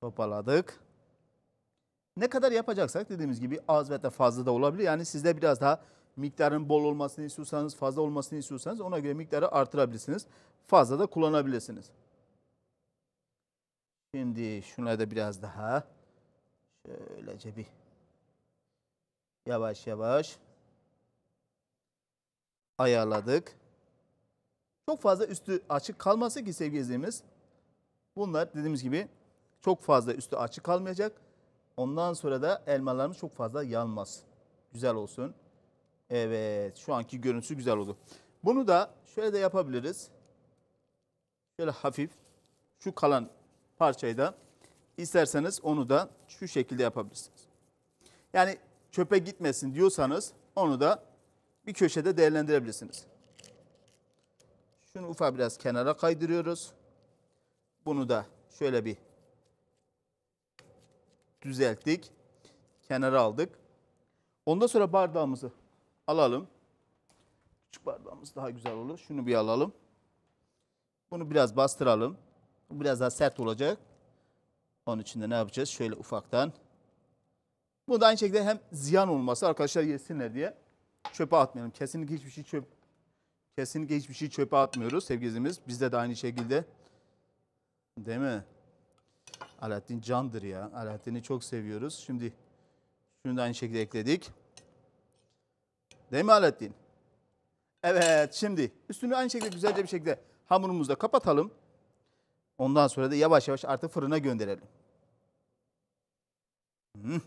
topaladık. Ne kadar yapacaksak dediğimiz gibi az ve de fazla da olabilir. Yani sizde biraz daha miktarın bol olmasını istiyorsanız, fazla olmasını istiyorsanız ona göre miktarı artırabilirsiniz. Fazla da kullanabilirsiniz. Şimdi şuna da biraz daha şöylece bir yavaş yavaş ayarladık. Çok fazla üstü açık kalması ki sevgili izleyicimiz. Bunlar dediğimiz gibi çok fazla üstü açık kalmayacak. Ondan sonra da elmalarımız çok fazla yanmaz. Güzel olsun. Evet şu anki görüntüsü güzel oldu. Bunu da şöyle de yapabiliriz. Şöyle hafif şu kalan parçayı da isterseniz onu da şu şekilde yapabilirsiniz. Yani çöpe gitmesin diyorsanız onu da bir köşede değerlendirebilirsiniz. Şunu ufak biraz kenara kaydırıyoruz. Bunu da şöyle bir düzelttik. Kenara aldık. Ondan sonra bardağımızı alalım. Küçük bardağımız daha güzel olur. Şunu bir alalım. Bunu biraz bastıralım biraz daha sert olacak. Onun için de ne yapacağız? Şöyle ufaktan. Bu da aynı şekilde hem ziyan olması arkadaşlar yesinler diye çöpe atmayalım. Kesinlikle hiçbir şey çöp kesinlikle hiçbir şey çöpe atmıyoruz sevgilimiz. Bizde de aynı şekilde. Değil mi? Alaaddin candır ya. Alaaddin'i çok seviyoruz. Şimdi şunu da aynı şekilde ekledik. Değil mi Alaaddin? Evet şimdi üstünü aynı şekilde güzelce bir şekilde hamurumuzla kapatalım. Ondan sonra da yavaş yavaş artık fırına gönderelim. Hı,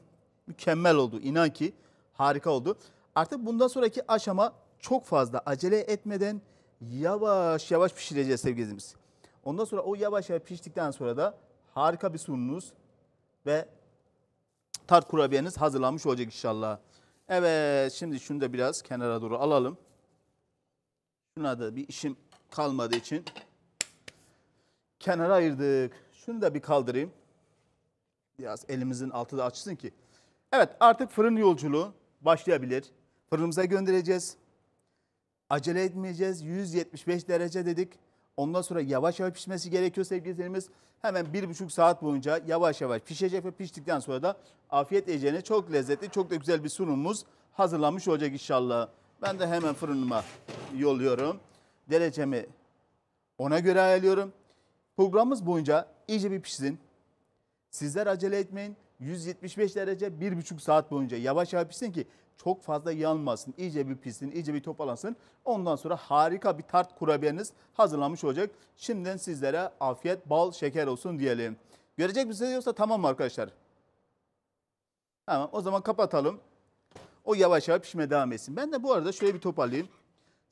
mükemmel oldu. İnan ki harika oldu. Artık bundan sonraki aşama çok fazla acele etmeden yavaş yavaş pişireceğiz sevgilimiz. Ondan sonra o yavaş yavaş piştikten sonra da harika bir sunumuz ve tart kurabiyeniz hazırlanmış olacak inşallah. Evet şimdi şunu da biraz kenara doğru alalım. Şuna da bir işim kalmadığı için kenara ayırdık. Şunu da bir kaldırayım. Biraz elimizin altı da açsın ki. Evet artık fırın yolculuğu başlayabilir. Fırınımıza göndereceğiz. Acele etmeyeceğiz. 175 derece dedik. Ondan sonra yavaş yavaş pişmesi gerekiyor sevgili izleyenimiz. Hemen bir buçuk saat boyunca yavaş yavaş pişecek ve piştikten sonra da afiyet yiyeceğine çok lezzetli, çok da güzel bir sunumumuz hazırlanmış olacak inşallah. Ben de hemen fırınıma yolluyorum. Derecemi ona göre ayarlıyorum. Programımız boyunca iyice bir pişsin. Sizler acele etmeyin. 175 derece 1,5 saat boyunca yavaş yavaş pişsin ki çok fazla yanmasın. İyice bir pişsin, iyice bir topalansın. Ondan sonra harika bir tart kurabiyeniz hazırlanmış olacak. Şimdiden sizlere afiyet, bal, şeker olsun diyelim. Görecek misiniz yoksa tamam arkadaşlar? Tamam o zaman kapatalım. O yavaş yavaş pişmeye devam etsin. Ben de bu arada şöyle bir toparlayayım.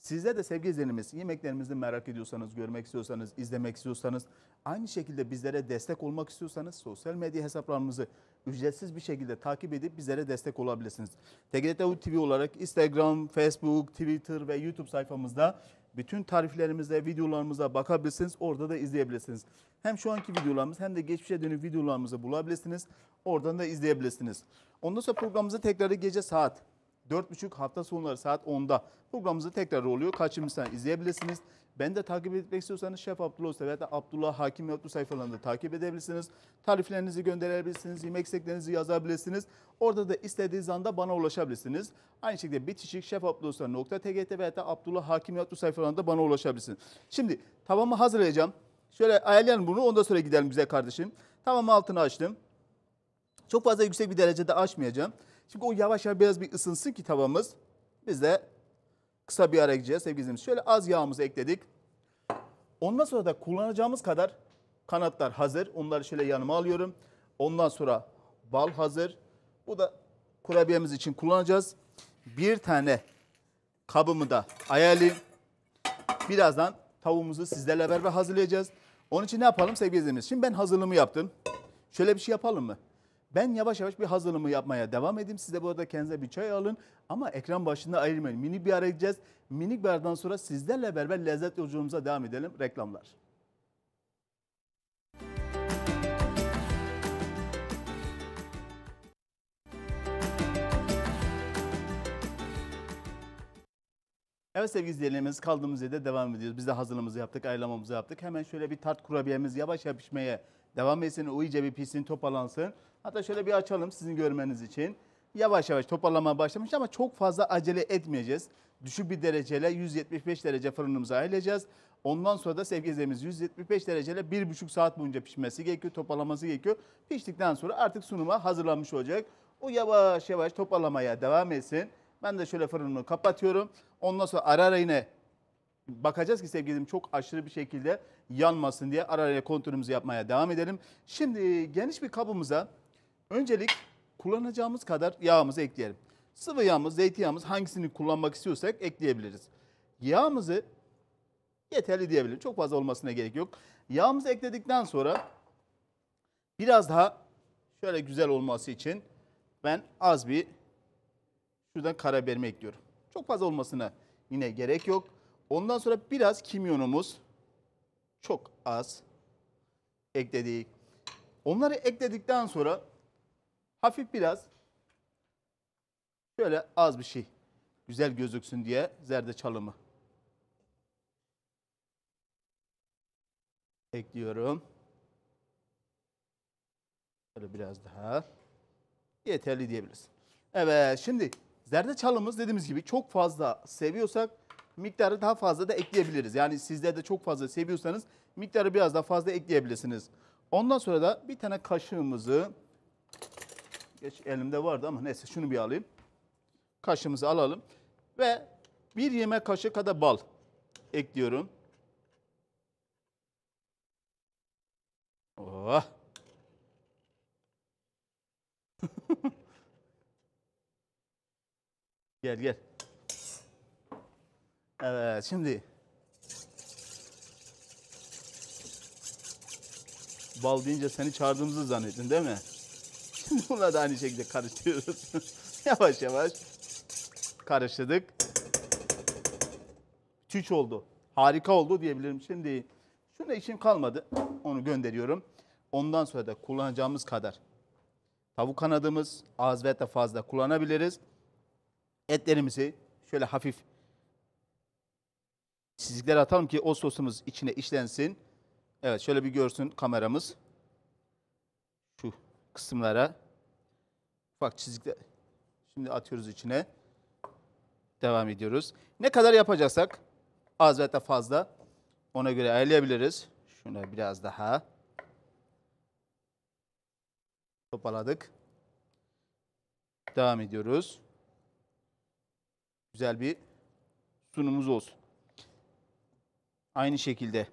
Sizler de sevgili izleyenimiz yemeklerimizi merak ediyorsanız, görmek istiyorsanız, izlemek istiyorsanız, aynı şekilde bizlere destek olmak istiyorsanız sosyal medya hesaplarımızı ücretsiz bir şekilde takip edip bizlere destek olabilirsiniz. TGT TV olarak Instagram, Facebook, Twitter ve YouTube sayfamızda bütün tariflerimize, videolarımıza bakabilirsiniz. Orada da izleyebilirsiniz. Hem şu anki videolarımız hem de geçmişe dönük videolarımızı bulabilirsiniz. Oradan da izleyebilirsiniz. Ondan sonra programımızı tekrar gece saat 4.30 hafta sonları saat 10'da programımızı tekrar oluyor. Kaçırmışsan izleyebilirsiniz. Ben de takip etmek istiyorsanız Şef Abdullah Usta veya da Abdullah Hakim Yoklu sayfalarında takip edebilirsiniz. Tariflerinizi gönderebilirsiniz, yemek isteklerinizi yazabilirsiniz. Orada da istediğiniz anda bana ulaşabilirsiniz. Aynı şekilde bitişik şefabdullah.tgt veya da Abdullah Hakim Yoklu sayfalarında bana ulaşabilirsiniz. Şimdi tavamı hazırlayacağım. Şöyle ayarlayalım bunu ondan sonra gidelim güzel kardeşim. Tamam altını açtım. Çok fazla yüksek bir derecede açmayacağım. Şimdi o yavaş yavaş biraz bir ısınsın ki tavamız. Biz de kısa bir ara gideceğiz sevgili Şöyle az yağımızı ekledik. Ondan sonra da kullanacağımız kadar kanatlar hazır. Onları şöyle yanıma alıyorum. Ondan sonra bal hazır. Bu da kurabiyemiz için kullanacağız. Bir tane kabımı da ayarlayayım. Birazdan tavuğumuzu sizlerle beraber hazırlayacağız. Onun için ne yapalım sevgili izleyicilerimiz? Şimdi ben hazırlığımı yaptım. Şöyle bir şey yapalım mı? Ben yavaş yavaş bir hazırlığımı yapmaya devam edeyim. Siz de bu arada kendinize bir çay alın ama ekran başında ayırmayın. Minik bir ara gideceğiz. Minik bir aradan sonra sizlerle beraber lezzet yolculuğumuza devam edelim. Reklamlar. Evet sevgili izleyenlerimiz kaldığımız yerde devam ediyoruz. Biz de hazırlığımızı yaptık, ayarlamamızı yaptık. Hemen şöyle bir tart kurabiyemiz yavaş yavaş Devam etsin o iyice bir pissin toparlansın. Hatta şöyle bir açalım sizin görmeniz için. Yavaş yavaş toparlamaya başlamış ama çok fazla acele etmeyeceğiz. Düşük bir dereceyle 175 derece fırınımıza ayıracağız. Ondan sonra da sevgili 175 dereceyle 1,5 saat boyunca pişmesi gerekiyor, toparlaması gerekiyor. Piştikten sonra artık sunuma hazırlanmış olacak. O yavaş yavaş toparlamaya devam etsin. Ben de şöyle fırını kapatıyorum. Ondan sonra ara ara yine bakacağız ki sevgilim çok aşırı bir şekilde yanmasın diye ara ara kontrolümüzü yapmaya devam edelim. Şimdi geniş bir kabımıza öncelik kullanacağımız kadar yağımızı ekleyelim. Sıvı yağımız, zeytinyağımız hangisini kullanmak istiyorsak ekleyebiliriz. Yağımızı yeterli diyebilirim. Çok fazla olmasına gerek yok. Yağımızı ekledikten sonra biraz daha şöyle güzel olması için ben az bir şuradan karabiberimi ekliyorum. Çok fazla olmasına yine gerek yok. Ondan sonra biraz kimyonumuz çok az ekledik. Onları ekledikten sonra hafif biraz şöyle az bir şey güzel gözüksün diye zerdeçalımı ekliyorum. Böyle biraz daha yeterli diyebiliriz. Evet şimdi zerdeçalımız dediğimiz gibi çok fazla seviyorsak miktarı daha fazla da ekleyebiliriz. Yani sizler de çok fazla seviyorsanız miktarı biraz daha fazla ekleyebilirsiniz. Ondan sonra da bir tane kaşığımızı, geç elimde vardı ama neyse şunu bir alayım. Kaşığımızı alalım ve bir yemek kaşığı kadar bal ekliyorum. Oh. gel gel. Evet şimdi bal deyince seni çağırdığımızı zannettin değil mi? Şimdi bunu da aynı şekilde karıştırıyoruz. yavaş yavaş karıştırdık. Çiç oldu. Harika oldu diyebilirim. Şimdi şuna işim kalmadı. Onu gönderiyorum. Ondan sonra da kullanacağımız kadar tavuk kanadımız az ve de fazla kullanabiliriz. Etlerimizi şöyle hafif çizgiler atalım ki o sosumuz içine işlensin. Evet şöyle bir görsün kameramız. Şu kısımlara bak çizgiler. Şimdi atıyoruz içine. Devam ediyoruz. Ne kadar yapacaksak az veya fazla ona göre ayarlayabiliriz. Şuna biraz daha topaladık. Devam ediyoruz. Güzel bir sunumumuz olsun. Aynı şekilde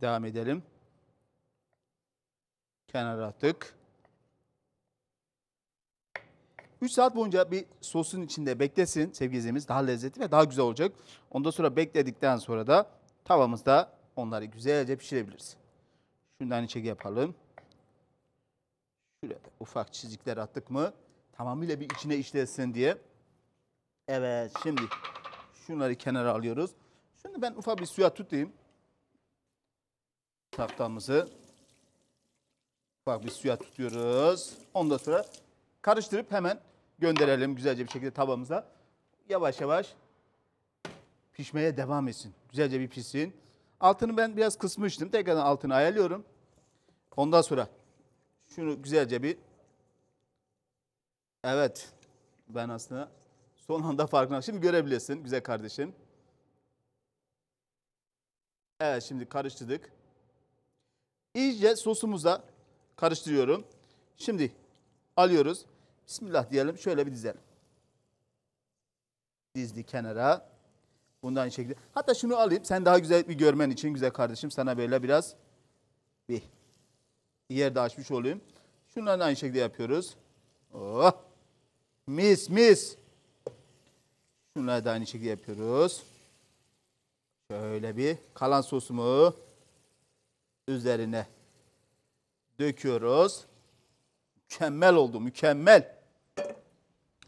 devam edelim. Kenara attık. 3 saat boyunca bir sosun içinde beklesin sevgilimiz daha lezzetli ve daha güzel olacak. Ondan sonra bekledikten sonra da tavamızda onları güzelce pişirebiliriz. Şundan içe yapalım. Şuraya ufak çizikler attık mı tamamıyla bir içine işlesin diye. Evet şimdi şunları kenara alıyoruz. Şimdi ben ufak bir suya tutayım. Tahtamızı. Ufak bir suya tutuyoruz. Ondan sonra karıştırıp hemen gönderelim güzelce bir şekilde tavamıza. Yavaş yavaş pişmeye devam etsin. Güzelce bir pişsin. Altını ben biraz kısmıştım. Tekrardan altını ayarlıyorum. Ondan sonra şunu güzelce bir Evet. Ben aslında son anda farkına. Şimdi görebilirsin güzel kardeşim. Evet şimdi karıştırdık. İyice sosumuza karıştırıyorum. Şimdi alıyoruz. Bismillah diyelim. Şöyle bir dizelim. Dizdi kenara. Bundan şekilde. Hatta şunu alayım. Sen daha güzel bir görmen için güzel kardeşim. Sana böyle biraz bir yerde açmış olayım. Şunları aynı şekilde yapıyoruz. Oh. Mis mis. Şunları da aynı şekilde yapıyoruz. Şöyle bir kalan sosumu üzerine döküyoruz. Mükemmel oldu, mükemmel.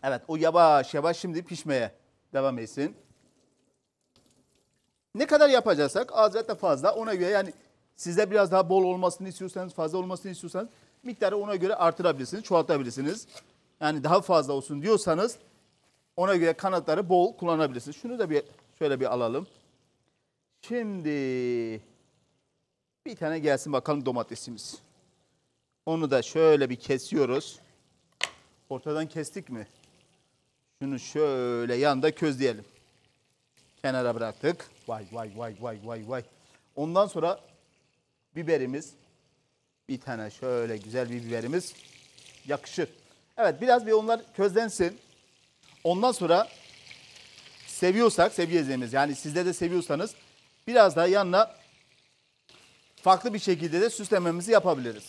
Evet, o yavaş yavaş şimdi pişmeye devam etsin. Ne kadar yapacaksak az ve fazla ona göre yani sizde biraz daha bol olmasını istiyorsanız, fazla olmasını istiyorsanız miktarı ona göre artırabilirsiniz, çoğaltabilirsiniz. Yani daha fazla olsun diyorsanız ona göre kanatları bol kullanabilirsiniz. Şunu da bir şöyle bir alalım. Şimdi bir tane gelsin bakalım domatesimiz. Onu da şöyle bir kesiyoruz. Ortadan kestik mi? Şunu şöyle yanda közleyelim. Kenara bıraktık. Vay vay vay vay vay vay. Ondan sonra biberimiz. Bir tane şöyle güzel bir biberimiz yakışır. Evet biraz bir onlar közlensin. Ondan sonra seviyorsak seviyeceğimiz yani sizde de seviyorsanız Biraz daha yanına farklı bir şekilde de süslememizi yapabiliriz.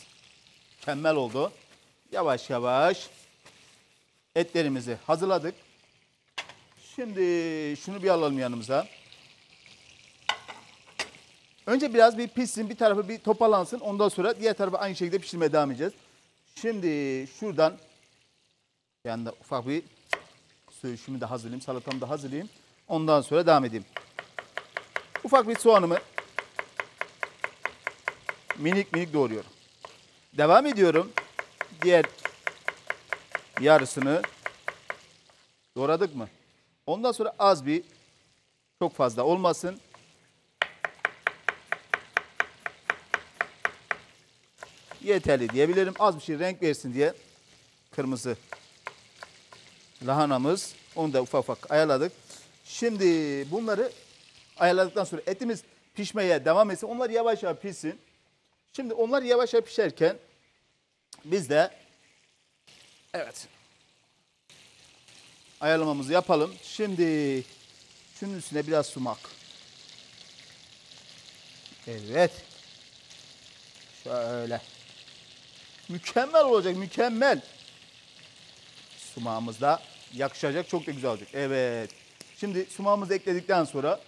Mükemmel oldu. Yavaş yavaş etlerimizi hazırladık. Şimdi şunu bir alalım yanımıza. Önce biraz bir pişsin, bir tarafı bir topalansın. Ondan sonra diğer tarafı aynı şekilde pişirmeye devam edeceğiz. Şimdi şuradan yanında ufak bir söğüşümü de hazırlayayım, salatamı da hazırlayayım. Ondan sonra devam edeyim. Ufak bir soğanımı minik minik doğruyorum. Devam ediyorum. Diğer yarısını doğradık mı? Ondan sonra az bir çok fazla olmasın. Yeterli diyebilirim. Az bir şey renk versin diye kırmızı lahanamız. Onu da ufak ufak ayarladık. Şimdi bunları ayarladıktan sonra etimiz pişmeye devam etsin. Onlar yavaş yavaş pişsin. Şimdi onlar yavaş yavaş pişerken biz de evet ayarlamamızı yapalım. Şimdi şunun üstüne biraz sumak. Evet. Şöyle. Mükemmel olacak, mükemmel. Sumağımız da yakışacak, çok da güzel olacak. Evet. Şimdi sumağımızı ekledikten sonra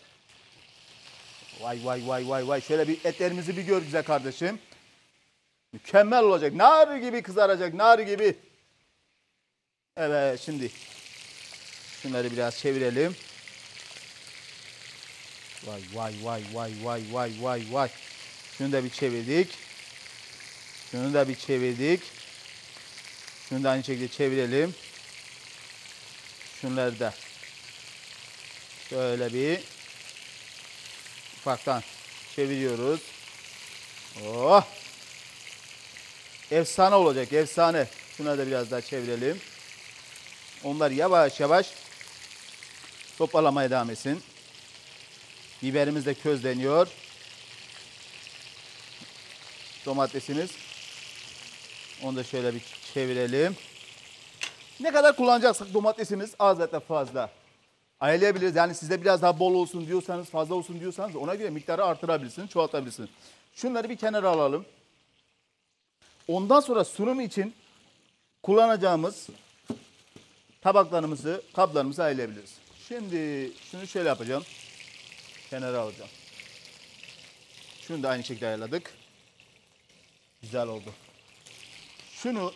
Vay vay vay vay vay. Şöyle bir etlerimizi bir gör güzel kardeşim. Mükemmel olacak. Nar gibi kızaracak. Nar gibi. Evet şimdi. Şunları biraz çevirelim. Vay vay vay vay vay vay vay vay. Şunu da bir çevirdik. Şunu da bir çevirdik. Şunu da aynı şekilde çevirelim. Şunları da. Şöyle bir mutfaktan çeviriyoruz. Oh! Efsane olacak, efsane. Şuna da biraz daha çevirelim. Onlar yavaş yavaş toparlamaya devam etsin. Biberimiz de közleniyor. Domatesimiz. Onu da şöyle bir çevirelim. Ne kadar kullanacaksak domatesimiz az fazla ayarlayabiliriz. Yani sizde biraz daha bol olsun diyorsanız, fazla olsun diyorsanız ona göre miktarı artırabilirsiniz, çoğaltabilirsiniz. Şunları bir kenara alalım. Ondan sonra sunum için kullanacağımız tabaklarımızı, kaplarımızı ayarlayabiliriz. Şimdi şunu şöyle yapacağım. Kenara alacağım. Şunu da aynı şekilde ayarladık. Güzel oldu. Şunu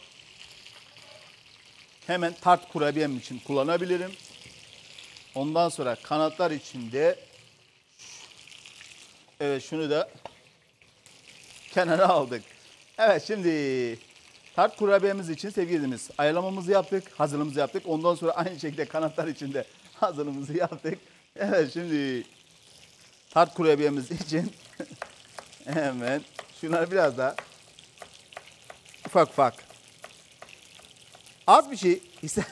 hemen tart kurabiyem için kullanabilirim. Ondan sonra kanatlar içinde evet şunu da kenara aldık. Evet şimdi tart kurabiyemiz için sevgilimiz ayarlamamızı yaptık, hazırlığımızı yaptık. Ondan sonra aynı şekilde kanatlar içinde hazırlığımızı yaptık. Evet şimdi tart kurabiyemiz için hemen şunları biraz daha ufak ufak az bir şey ister,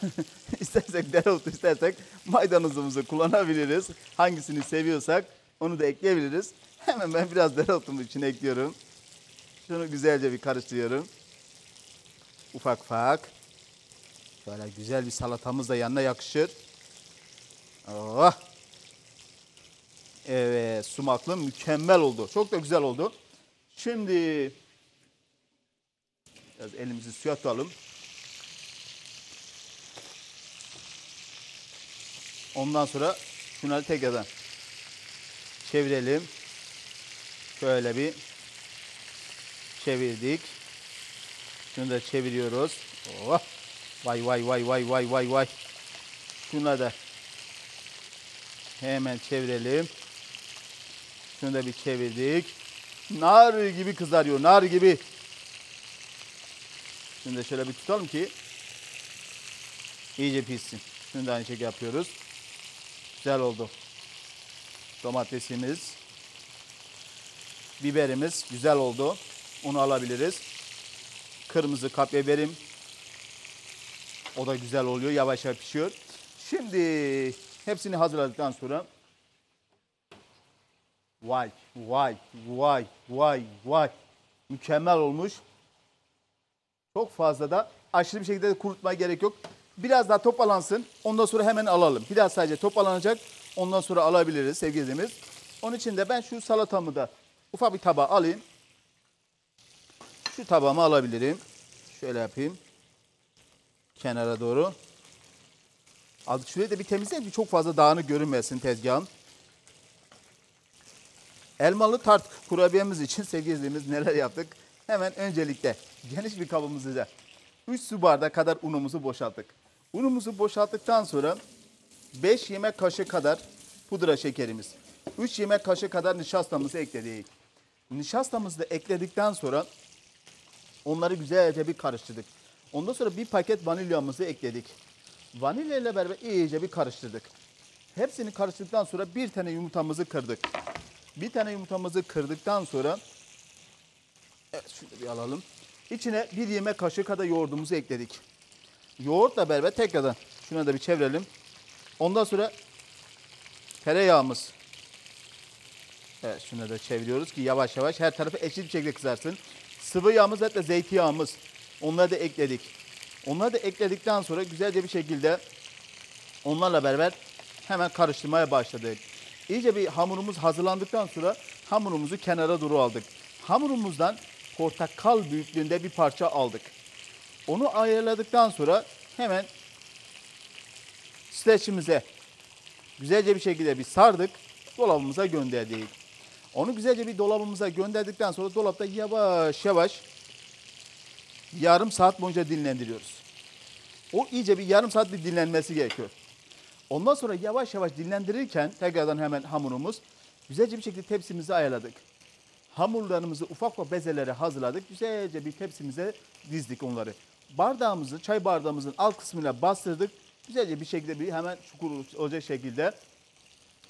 istersek dereotu istersek maydanozumuzu kullanabiliriz. Hangisini seviyorsak onu da ekleyebiliriz. Hemen ben biraz dereotumu içine ekliyorum. Şunu güzelce bir karıştırıyorum. Ufak ufak. Böyle güzel bir salatamız da yanına yakışır. Oh. Evet sumaklı mükemmel oldu. Çok da güzel oldu. Şimdi biraz elimizi suya atalım. Ondan sonra şunları tekrardan çevirelim. Şöyle bir çevirdik. Şunu da çeviriyoruz. Oh. Vay vay vay vay vay vay vay. Şuna da hemen çevirelim. Şunu da bir çevirdik. Nar gibi kızarıyor. Nar gibi. Şunu da şöyle bir tutalım ki iyice pişsin. Şunu da aynı şekilde yapıyoruz. Güzel oldu. Domatesimiz, biberimiz güzel oldu. Onu alabiliriz. Kırmızı kap biberim. O da güzel oluyor. Yavaş yavaş pişiyor. Şimdi hepsini hazırladıktan sonra vay vay vay vay vay mükemmel olmuş. Çok fazla da aşırı bir şekilde kurutmaya gerek yok. Biraz daha topalansın. Ondan sonra hemen alalım. Biraz sadece topalanacak. Ondan sonra alabiliriz sevgilimiz. Onun için de ben şu salatamı da ufak bir tabağa alayım. Şu tabağımı alabilirim. Şöyle yapayım. Kenara doğru. Azıcık şurayı da bir temizleyelim ki çok fazla dağını görünmesin tezgahın. Elmalı tart kurabiyemiz için sevgilimiz neler yaptık? Hemen öncelikle geniş bir kabımızda 3 su bardağı kadar unumuzu boşalttık. Unumuzu boşalttıktan sonra 5 yemek kaşığı kadar pudra şekerimiz, 3 yemek kaşığı kadar nişastamızı ekledik. Nişastamızı da ekledikten sonra onları güzelce bir karıştırdık. Ondan sonra bir paket vanilyamızı ekledik. Vanilya ile beraber iyice bir karıştırdık. Hepsini karıştırdıktan sonra bir tane yumurtamızı kırdık. Bir tane yumurtamızı kırdıktan sonra evet şunu bir alalım. İçine bir yemek kaşığı kadar yoğurdumuzu ekledik yoğurtla beraber tekrardan şuna da bir çevirelim. Ondan sonra tereyağımız. Evet şunu da çeviriyoruz ki yavaş yavaş her tarafı eşit bir şekilde kızarsın. Sıvı yağımız hatta zeytinyağımız. Onları da ekledik. Onları da ekledikten sonra güzelce bir şekilde onlarla beraber hemen karıştırmaya başladık. İyice bir hamurumuz hazırlandıktan sonra hamurumuzu kenara doğru aldık. Hamurumuzdan portakal büyüklüğünde bir parça aldık. Onu ayarladıktan sonra hemen streçimize güzelce bir şekilde bir sardık. Dolabımıza gönderdik. Onu güzelce bir dolabımıza gönderdikten sonra dolapta yavaş yavaş yarım saat boyunca dinlendiriyoruz. O iyice bir yarım saat bir dinlenmesi gerekiyor. Ondan sonra yavaş yavaş dinlendirirken tekrardan hemen hamurumuz güzelce bir şekilde tepsimizi ayarladık. Hamurlarımızı ufak ufak bezelere hazırladık. Güzelce bir tepsimize dizdik onları bardağımızı, çay bardağımızın alt kısmına bastırdık. Güzelce bir şekilde bir hemen çukur olacak şekilde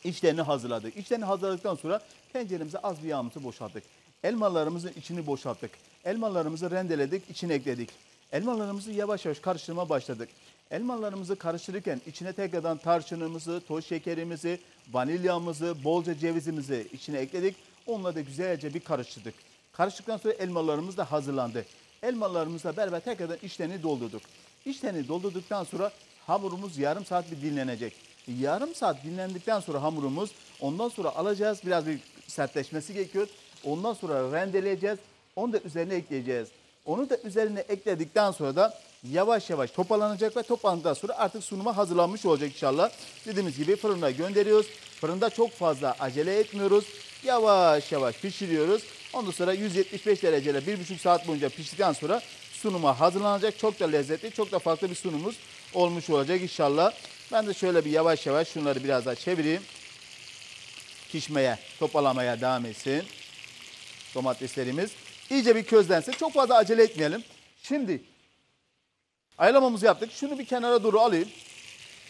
içlerini hazırladık. İçlerini hazırladıktan sonra tenceremize az bir yağımızı boşalttık. Elmalarımızın içini boşalttık. Elmalarımızı rendeledik, içine ekledik. Elmalarımızı yavaş yavaş karıştırmaya başladık. Elmalarımızı karıştırırken içine tekrardan tarçınımızı, toz şekerimizi, vanilyamızı, bolca cevizimizi içine ekledik. Onunla da güzelce bir karıştırdık. Karıştıktan sonra elmalarımız da hazırlandı. Elmalarımızla beraber tekrardan içlerini doldurduk. İçlerini doldurduktan sonra hamurumuz yarım saat bir dinlenecek. Yarım saat dinlendikten sonra hamurumuz ondan sonra alacağız. Biraz bir sertleşmesi gerekiyor. Ondan sonra rendeleyeceğiz. Onu da üzerine ekleyeceğiz. Onu da üzerine ekledikten sonra da yavaş yavaş toparlanacak ve toplandıktan sonra artık sunuma hazırlanmış olacak inşallah. Dediğimiz gibi fırına gönderiyoruz. Fırında çok fazla acele etmiyoruz. Yavaş yavaş pişiriyoruz. Ondan sonra 175 derecede 1,5 saat boyunca piştikten sonra sunuma hazırlanacak. Çok da lezzetli, çok da farklı bir sunumuz olmuş olacak inşallah. Ben de şöyle bir yavaş yavaş şunları biraz daha çevireyim. Pişmeye, topalamaya devam etsin domateslerimiz. İyice bir közlensin. Çok fazla acele etmeyelim. Şimdi ayılamamızı yaptık. Şunu bir kenara doğru alayım.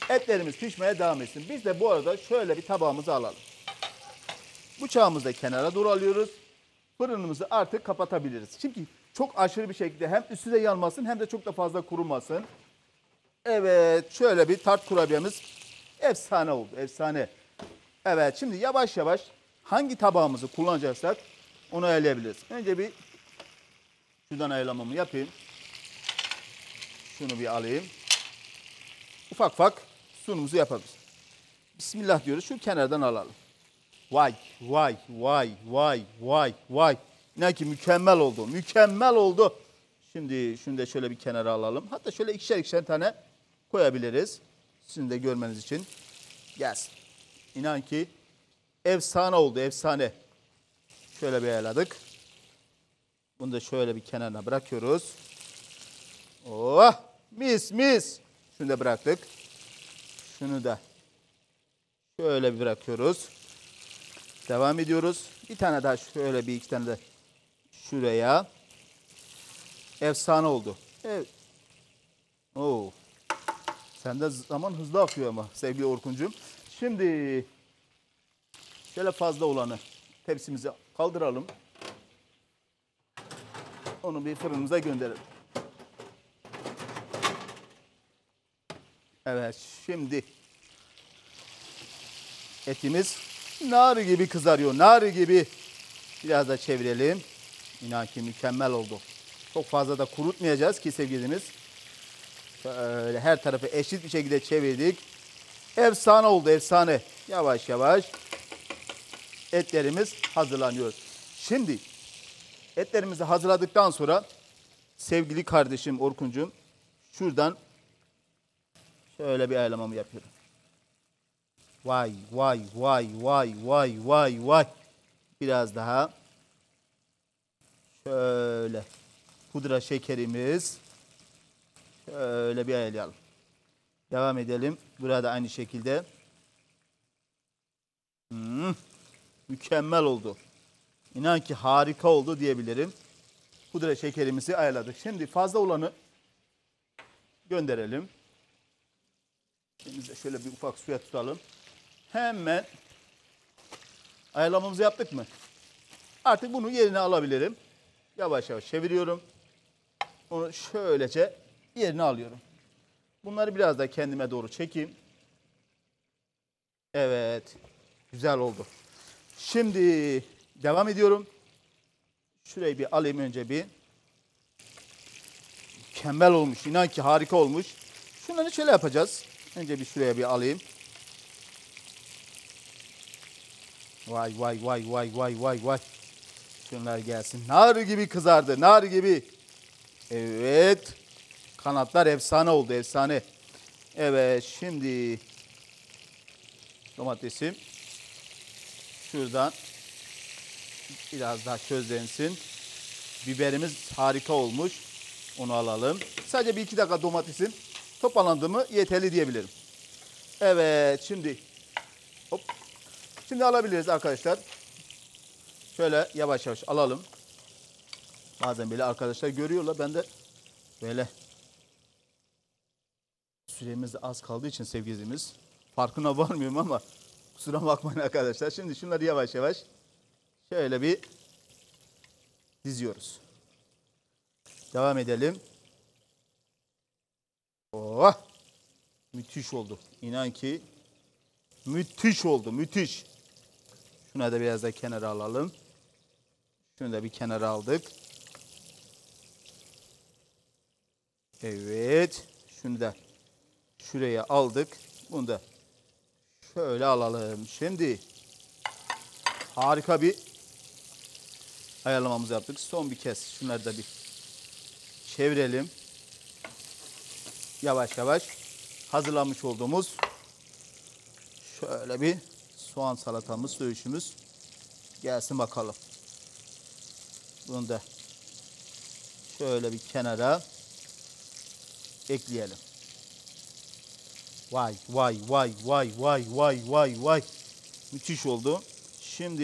Etlerimiz pişmeye devam etsin. Biz de bu arada şöyle bir tabağımızı alalım. Bıçağımızı da kenara doğru alıyoruz fırınımızı artık kapatabiliriz. Çünkü çok aşırı bir şekilde hem üstüne yanmasın hem de çok da fazla kurumasın. Evet şöyle bir tart kurabiyemiz efsane oldu efsane. Evet şimdi yavaş yavaş hangi tabağımızı kullanacaksak onu ayarlayabiliriz. Önce bir şuradan ayarlamamı yapayım. Şunu bir alayım. Ufak ufak sunumuzu yapabiliriz. Bismillah diyoruz. Şu kenardan alalım. Vay, vay, vay, vay, vay, vay. Ne ki mükemmel oldu, mükemmel oldu. Şimdi şunu da şöyle bir kenara alalım. Hatta şöyle ikişer ikişer tane koyabiliriz. Sizin de görmeniz için. Gelsin. İnan ki efsane oldu, efsane. Şöyle bir ayarladık. Bunu da şöyle bir kenara bırakıyoruz. Oh, mis mis. Şunu da bıraktık. Şunu da şöyle bir bırakıyoruz. Devam ediyoruz. Bir tane daha şöyle bir iki tane de şuraya. Efsane oldu. Evet. Oo. de zaman hızlı akıyor ama sevgili Orkuncuğum. Şimdi şöyle fazla olanı tepsimize kaldıralım. Onu bir fırınımıza gönderelim. Evet şimdi etimiz Nar gibi kızarıyor. Nar gibi. Biraz da çevirelim. İnan ki mükemmel oldu. Çok fazla da kurutmayacağız ki sevgilimiz. Böyle her tarafı eşit bir şekilde çevirdik. Efsane oldu efsane. Yavaş yavaş etlerimiz hazırlanıyor. Şimdi etlerimizi hazırladıktan sonra sevgili kardeşim Orkuncuğum şuradan şöyle bir ayarlamamı yapıyorum. Vay vay vay vay vay vay vay. Biraz daha. Şöyle. Pudra şekerimiz. Şöyle bir ayarlayalım. Devam edelim. Burada aynı şekilde. Hmm, mükemmel oldu. İnan ki harika oldu diyebilirim. Pudra şekerimizi ayarladık. Şimdi fazla olanı gönderelim. Elimize şöyle bir ufak suya tutalım. Hemen ayarlamamızı yaptık mı? Artık bunu yerine alabilirim. Yavaş yavaş çeviriyorum. Onu şöylece yerine alıyorum. Bunları biraz da kendime doğru çekeyim. Evet. Güzel oldu. Şimdi devam ediyorum. Şurayı bir alayım önce bir. Mükemmel olmuş. İnan ki harika olmuş. Şunları şöyle yapacağız. Önce bir şuraya bir alayım. Vay vay vay vay vay vay vay. Şunlar gelsin. Nar gibi kızardı. Nar gibi. Evet. Kanatlar efsane oldu. Efsane. Evet şimdi domatesim şuradan biraz daha közlensin. Biberimiz harika olmuş. Onu alalım. Sadece bir iki dakika domatesim toparlandı mı yeterli diyebilirim. Evet şimdi hop Şimdi alabiliriz arkadaşlar. Şöyle yavaş yavaş alalım. Bazen bile arkadaşlar görüyorlar. Ben de böyle süremiz de az kaldığı için sevgilimiz farkına varmıyorum ama kusura bakmayın arkadaşlar. Şimdi şunları yavaş yavaş şöyle bir diziyoruz. Devam edelim. Oh! Müthiş oldu. İnan ki müthiş oldu. Müthiş. Şuna da biraz da kenara alalım. Şunu da bir kenara aldık. Evet. Şunu da şuraya aldık. Bunu da şöyle alalım. Şimdi harika bir ayarlamamızı yaptık. Son bir kez şunları da bir çevirelim. Yavaş yavaş hazırlamış olduğumuz şöyle bir soğan salatamız, söğüşümüz gelsin bakalım. Bunu da şöyle bir kenara ekleyelim. Vay vay vay vay vay vay vay vay. Müthiş oldu. Şimdi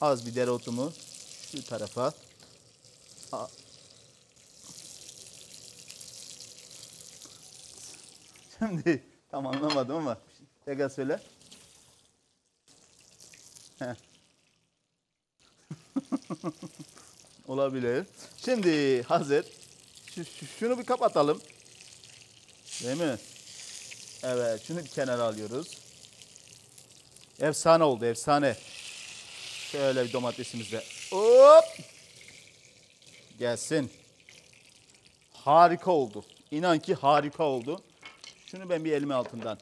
az bir dereotumu şu tarafa Şimdi tam anlamadım ama tekrar söyle. Olabilir. Şimdi hazır. şunu bir kapatalım. Değil mi? Evet. Şunu bir kenara alıyoruz. Efsane oldu. Efsane. Şöyle bir domatesimizle. Hop. Gelsin. Harika oldu. İnan ki harika oldu. Şunu ben bir elime altından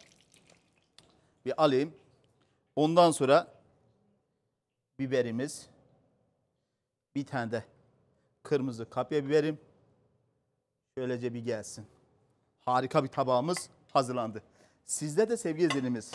bir alayım. Ondan sonra biberimiz. Bir tane de kırmızı kapya biberim. Şöylece bir gelsin. Harika bir tabağımız hazırlandı. Sizde de sevgili izleyenimiz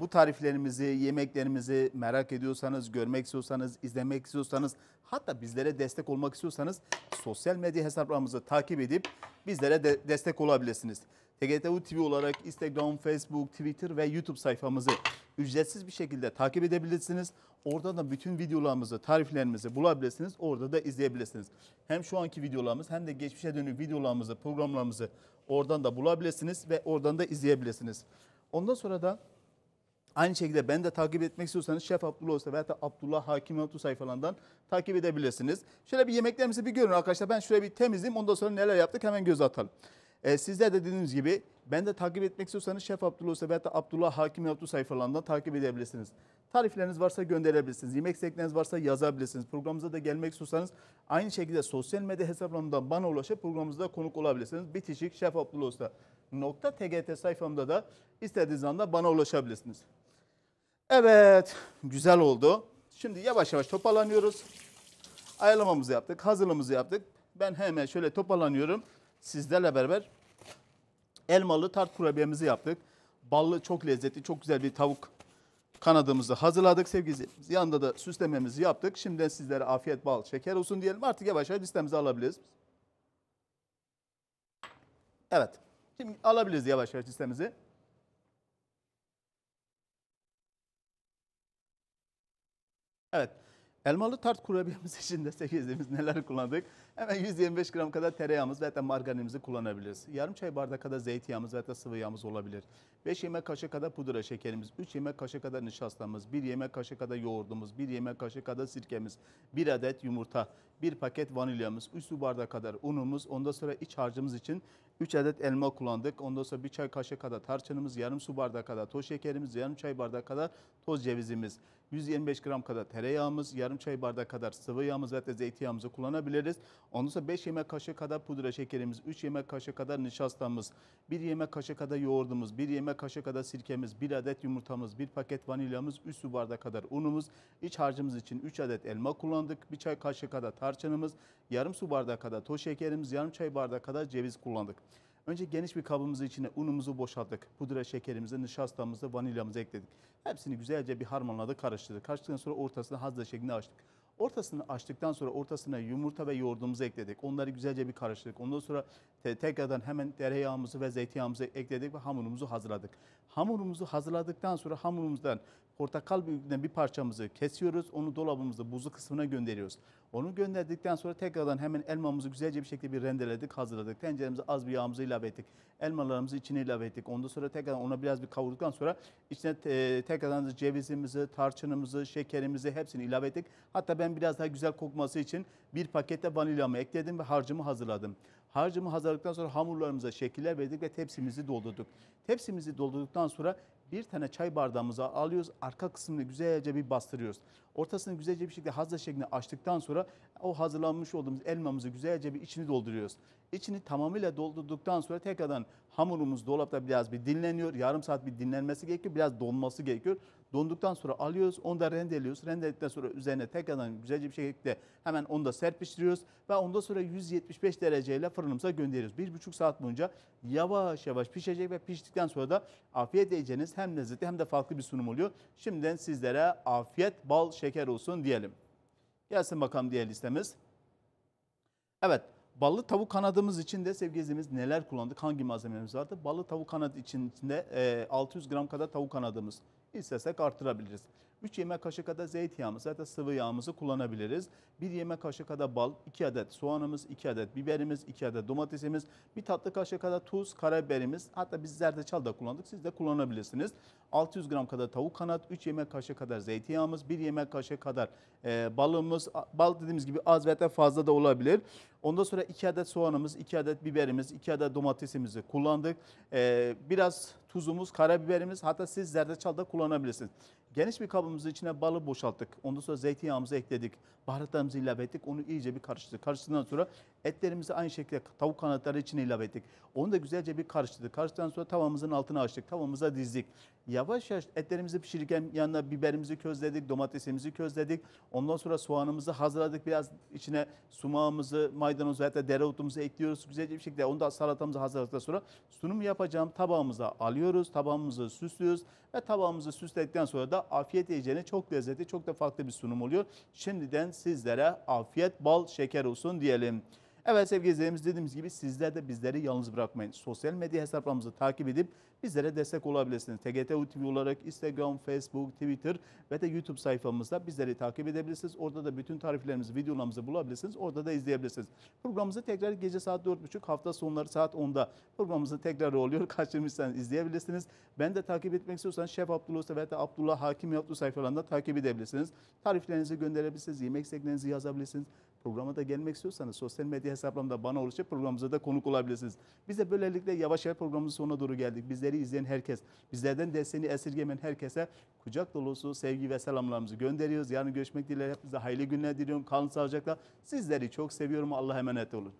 bu tariflerimizi, yemeklerimizi merak ediyorsanız, görmek istiyorsanız, izlemek istiyorsanız, hatta bizlere destek olmak istiyorsanız sosyal medya hesaplarımızı takip edip bizlere de destek olabilirsiniz. TGTU TV olarak Instagram, Facebook, Twitter ve YouTube sayfamızı ücretsiz bir şekilde takip edebilirsiniz. Orada da bütün videolarımızı, tariflerimizi bulabilirsiniz. Orada da izleyebilirsiniz. Hem şu anki videolarımız hem de geçmişe dönük videolarımızı, programlarımızı oradan da bulabilirsiniz ve oradan da izleyebilirsiniz. Ondan sonra da Aynı şekilde ben de takip etmek istiyorsanız Şef Abdullah Usta veya da Abdullah Hakim Abdullah sayfalarından takip edebilirsiniz. Şöyle bir yemeklerimizi bir görün arkadaşlar. Ben şöyle bir temizleyeyim ondan sonra neler yaptık hemen göz atalım. Ee, sizler de dediğiniz gibi ben de takip etmek istiyorsanız Şef Abdullah Usta veya da Abdullah Hakim Abdullah sayfalarından takip edebilirsiniz. Tarifleriniz varsa gönderebilirsiniz. Yemek istekleriniz varsa yazabilirsiniz. Programımıza da gelmek istiyorsanız aynı şekilde sosyal medya hesaplarından bana ulaşıp programımızda konuk olabilirsiniz. Bitişik Şef Abdullah Usta nokta tgt sayfamda da istediğiniz anda bana ulaşabilirsiniz. Evet, güzel oldu. Şimdi yavaş yavaş toparlanıyoruz. Ayarlamamızı yaptık, hazırlığımızı yaptık. Ben hemen şöyle toparlanıyorum. Sizlerle beraber elmalı tart kurabiyemizi yaptık. Ballı çok lezzetli, çok güzel bir tavuk kanadımızı hazırladık sevgili Yanında da süslememizi yaptık. Şimdi sizlere afiyet, bal, şeker olsun diyelim. Artık yavaş yavaş listemizi alabiliriz. Evet. Şimdi alabiliriz yavaş yavaş listemizi. Evet. Elmalı tart kurabiyemiz için de sekizliğimiz neler kullandık? Hemen 125 gram kadar tereyağımız ve da margarinimizi kullanabiliriz. Yarım çay bardağı kadar zeytinyağımız ve da sıvı yağımız olabilir. 5 yemek kaşığı kadar pudra şekerimiz, 3 yemek kaşığı kadar nişastamız, 1 yemek kaşığı kadar yoğurdumuz, 1 yemek kaşığı kadar sirkemiz, 1 adet yumurta, bir paket vanilyamız, 3 su bardağı kadar unumuz, ondan sonra iç harcımız için 3 adet elma kullandık. Ondan sonra bir çay kaşığı kadar tarçınımız, yarım su bardağı kadar toz şekerimiz, yarım çay bardağı kadar toz cevizimiz, 125 gram kadar tereyağımız, yarım çay bardağı kadar sıvı yağımız ve zeytinyağımızı kullanabiliriz. Ondan sonra 5 yemek kaşığı kadar pudra şekerimiz, 3 yemek kaşığı kadar nişastamız, 1 yemek kaşığı kadar yoğurdumuz, 1 yemek kaşığı kadar sirkemiz, 1 adet yumurtamız, 1 paket vanilyamız, 3 su bardağı kadar unumuz, iç harcımız için 3 adet elma kullandık, bir çay kaşığı kadar tarçınımız, tarçınımız, yarım su bardağı kadar toz şekerimiz, yarım çay bardağı kadar ceviz kullandık. Önce geniş bir kabımızın içine unumuzu boşalttık. Pudra şekerimizi, nişastamızı, vanilyamızı ekledik. Hepsini güzelce bir harmanladık, karıştırdık. Karıştırdıktan sonra ortasını hazır şeklinde açtık. Ortasını açtıktan sonra ortasına yumurta ve yoğurdumuzu ekledik. Onları güzelce bir karıştırdık. Ondan sonra tekrardan hemen tereyağımızı ve zeytinyağımızı ekledik ve hamurumuzu hazırladık. Hamurumuzu hazırladıktan sonra hamurumuzdan portakal büyüklüğünden bir parçamızı kesiyoruz. Onu dolabımızda buzlu kısmına gönderiyoruz. Onu gönderdikten sonra tekrardan hemen elmamızı güzelce bir şekilde bir rendeledik, hazırladık. Tenceremize az bir yağımızı ilave ettik. Elmalarımızı içine ilave ettik. Ondan sonra tekrardan ona biraz bir kavurduktan sonra içine e, tekrardan cevizimizi, tarçınımızı, şekerimizi hepsini ilave ettik. Hatta ben biraz daha güzel kokması için bir pakette vanilyamı ekledim ve harcımı hazırladım. Harcımı hazırladıktan sonra hamurlarımıza şekiller verdik ve tepsimizi doldurduk. Tepsimizi doldurduktan sonra bir tane çay bardağımıza alıyoruz. Arka kısmını güzelce bir bastırıyoruz. Ortasını güzelce bir şekilde hazır şeklinde açtıktan sonra o hazırlanmış olduğumuz elmamızı güzelce bir içini dolduruyoruz. İçini tamamıyla doldurduktan sonra tekrardan hamurumuz dolapta biraz bir dinleniyor. Yarım saat bir dinlenmesi gerekiyor. Biraz donması gerekiyor. Donduktan sonra alıyoruz. Onu da rendeliyoruz. Rendeledikten sonra üzerine tekrardan güzelce bir şekilde hemen onu da serpiştiriyoruz. Ve ondan sonra 175 dereceyle fırınımıza gönderiyoruz. Bir buçuk saat boyunca yavaş yavaş pişecek ve piştikten sonra da afiyet yiyeceğiniz hem lezzetli hem de farklı bir sunum oluyor. Şimdiden sizlere afiyet bal şeker olsun diyelim. Gelsin bakalım diğer listemiz. Evet. Ballı tavuk kanadımız için de sevgili neler kullandık, hangi malzememiz vardı? Ballı tavuk kanadı içinde 600 gram kadar tavuk kanadımız. İstersek arttırabiliriz. 3 yemek kaşığı kadar zeytinyağımız zaten sıvı yağımızı kullanabiliriz. 1 yemek kaşığı kadar bal, 2 adet soğanımız, 2 adet biberimiz, 2 adet domatesimiz, 1 tatlı kaşığı kadar tuz, karabiberimiz. Hatta biz zerdeçal da kullandık siz de kullanabilirsiniz. 600 gram kadar tavuk kanat, 3 yemek kaşığı kadar zeytinyağımız, 1 yemek kaşığı kadar e, balımız. Bal dediğimiz gibi az veya fazla da olabilir. Ondan sonra 2 adet soğanımız, 2 adet biberimiz, 2 adet domatesimizi kullandık. E, biraz tuzumuz, karabiberimiz hatta siz zerdeçal da kullanabilirsiniz. Geniş bir kabımızın içine balı boşalttık. Ondan sonra zeytinyağımızı ekledik. Baharatlarımızı ilave ettik. Onu iyice bir karıştırdık. Karıştırdıktan sonra etlerimizi aynı şekilde tavuk kanatları içine ilave ettik. Onu da güzelce bir karıştırdık. Karıştırdıktan sonra tavamızın altına açtık. Tavamıza dizdik yavaş yavaş etlerimizi pişirirken yanına biberimizi közledik, domatesimizi közledik. Ondan sonra soğanımızı hazırladık. Biraz içine sumağımızı, maydanozu hatta dereotumuzu ekliyoruz. Güzelce bir şekilde onu da salatamızı hazırladıktan sonra sunum yapacağım tabağımıza alıyoruz. Tabağımızı süslüyoruz ve tabağımızı süsledikten sonra da afiyet yiyeceğine çok lezzetli, çok da farklı bir sunum oluyor. Şimdiden sizlere afiyet, bal, şeker olsun diyelim. Evet sevgili izleyicilerimiz dediğimiz gibi sizler de bizleri yalnız bırakmayın. Sosyal medya hesaplarımızı takip edip bizlere destek olabilirsiniz. TGT TV olarak Instagram, Facebook, Twitter ve de YouTube sayfamızda bizleri takip edebilirsiniz. Orada da bütün tariflerimizi, videolarımızı bulabilirsiniz. Orada da izleyebilirsiniz. Programımızı tekrar gece saat 4.30 hafta sonları saat 10'da programımızı tekrar oluyor. Kaçırmışsanız izleyebilirsiniz. Ben de takip etmek istiyorsanız Şef Abdullah Usta ve de Abdullah Hakim yaptığı sayfalarında takip edebilirsiniz. Tariflerinizi gönderebilirsiniz. Yemek isteklerinizi yazabilirsiniz. Programa da gelmek istiyorsanız sosyal medya hesaplarımda bana ulaşıp programımıza da konuk olabilirsiniz. Biz de böylelikle yavaş yavaş programımızın sonuna doğru geldik. Bizleri izleyen herkes, bizlerden desteğini esirgemen herkese kucak dolusu sevgi ve selamlarımızı gönderiyoruz. Yarın görüşmek dileğiyle hepinize hayırlı günler diliyorum. Kalın sağlıcakla. Sizleri çok seviyorum. Allah'a emanet olun.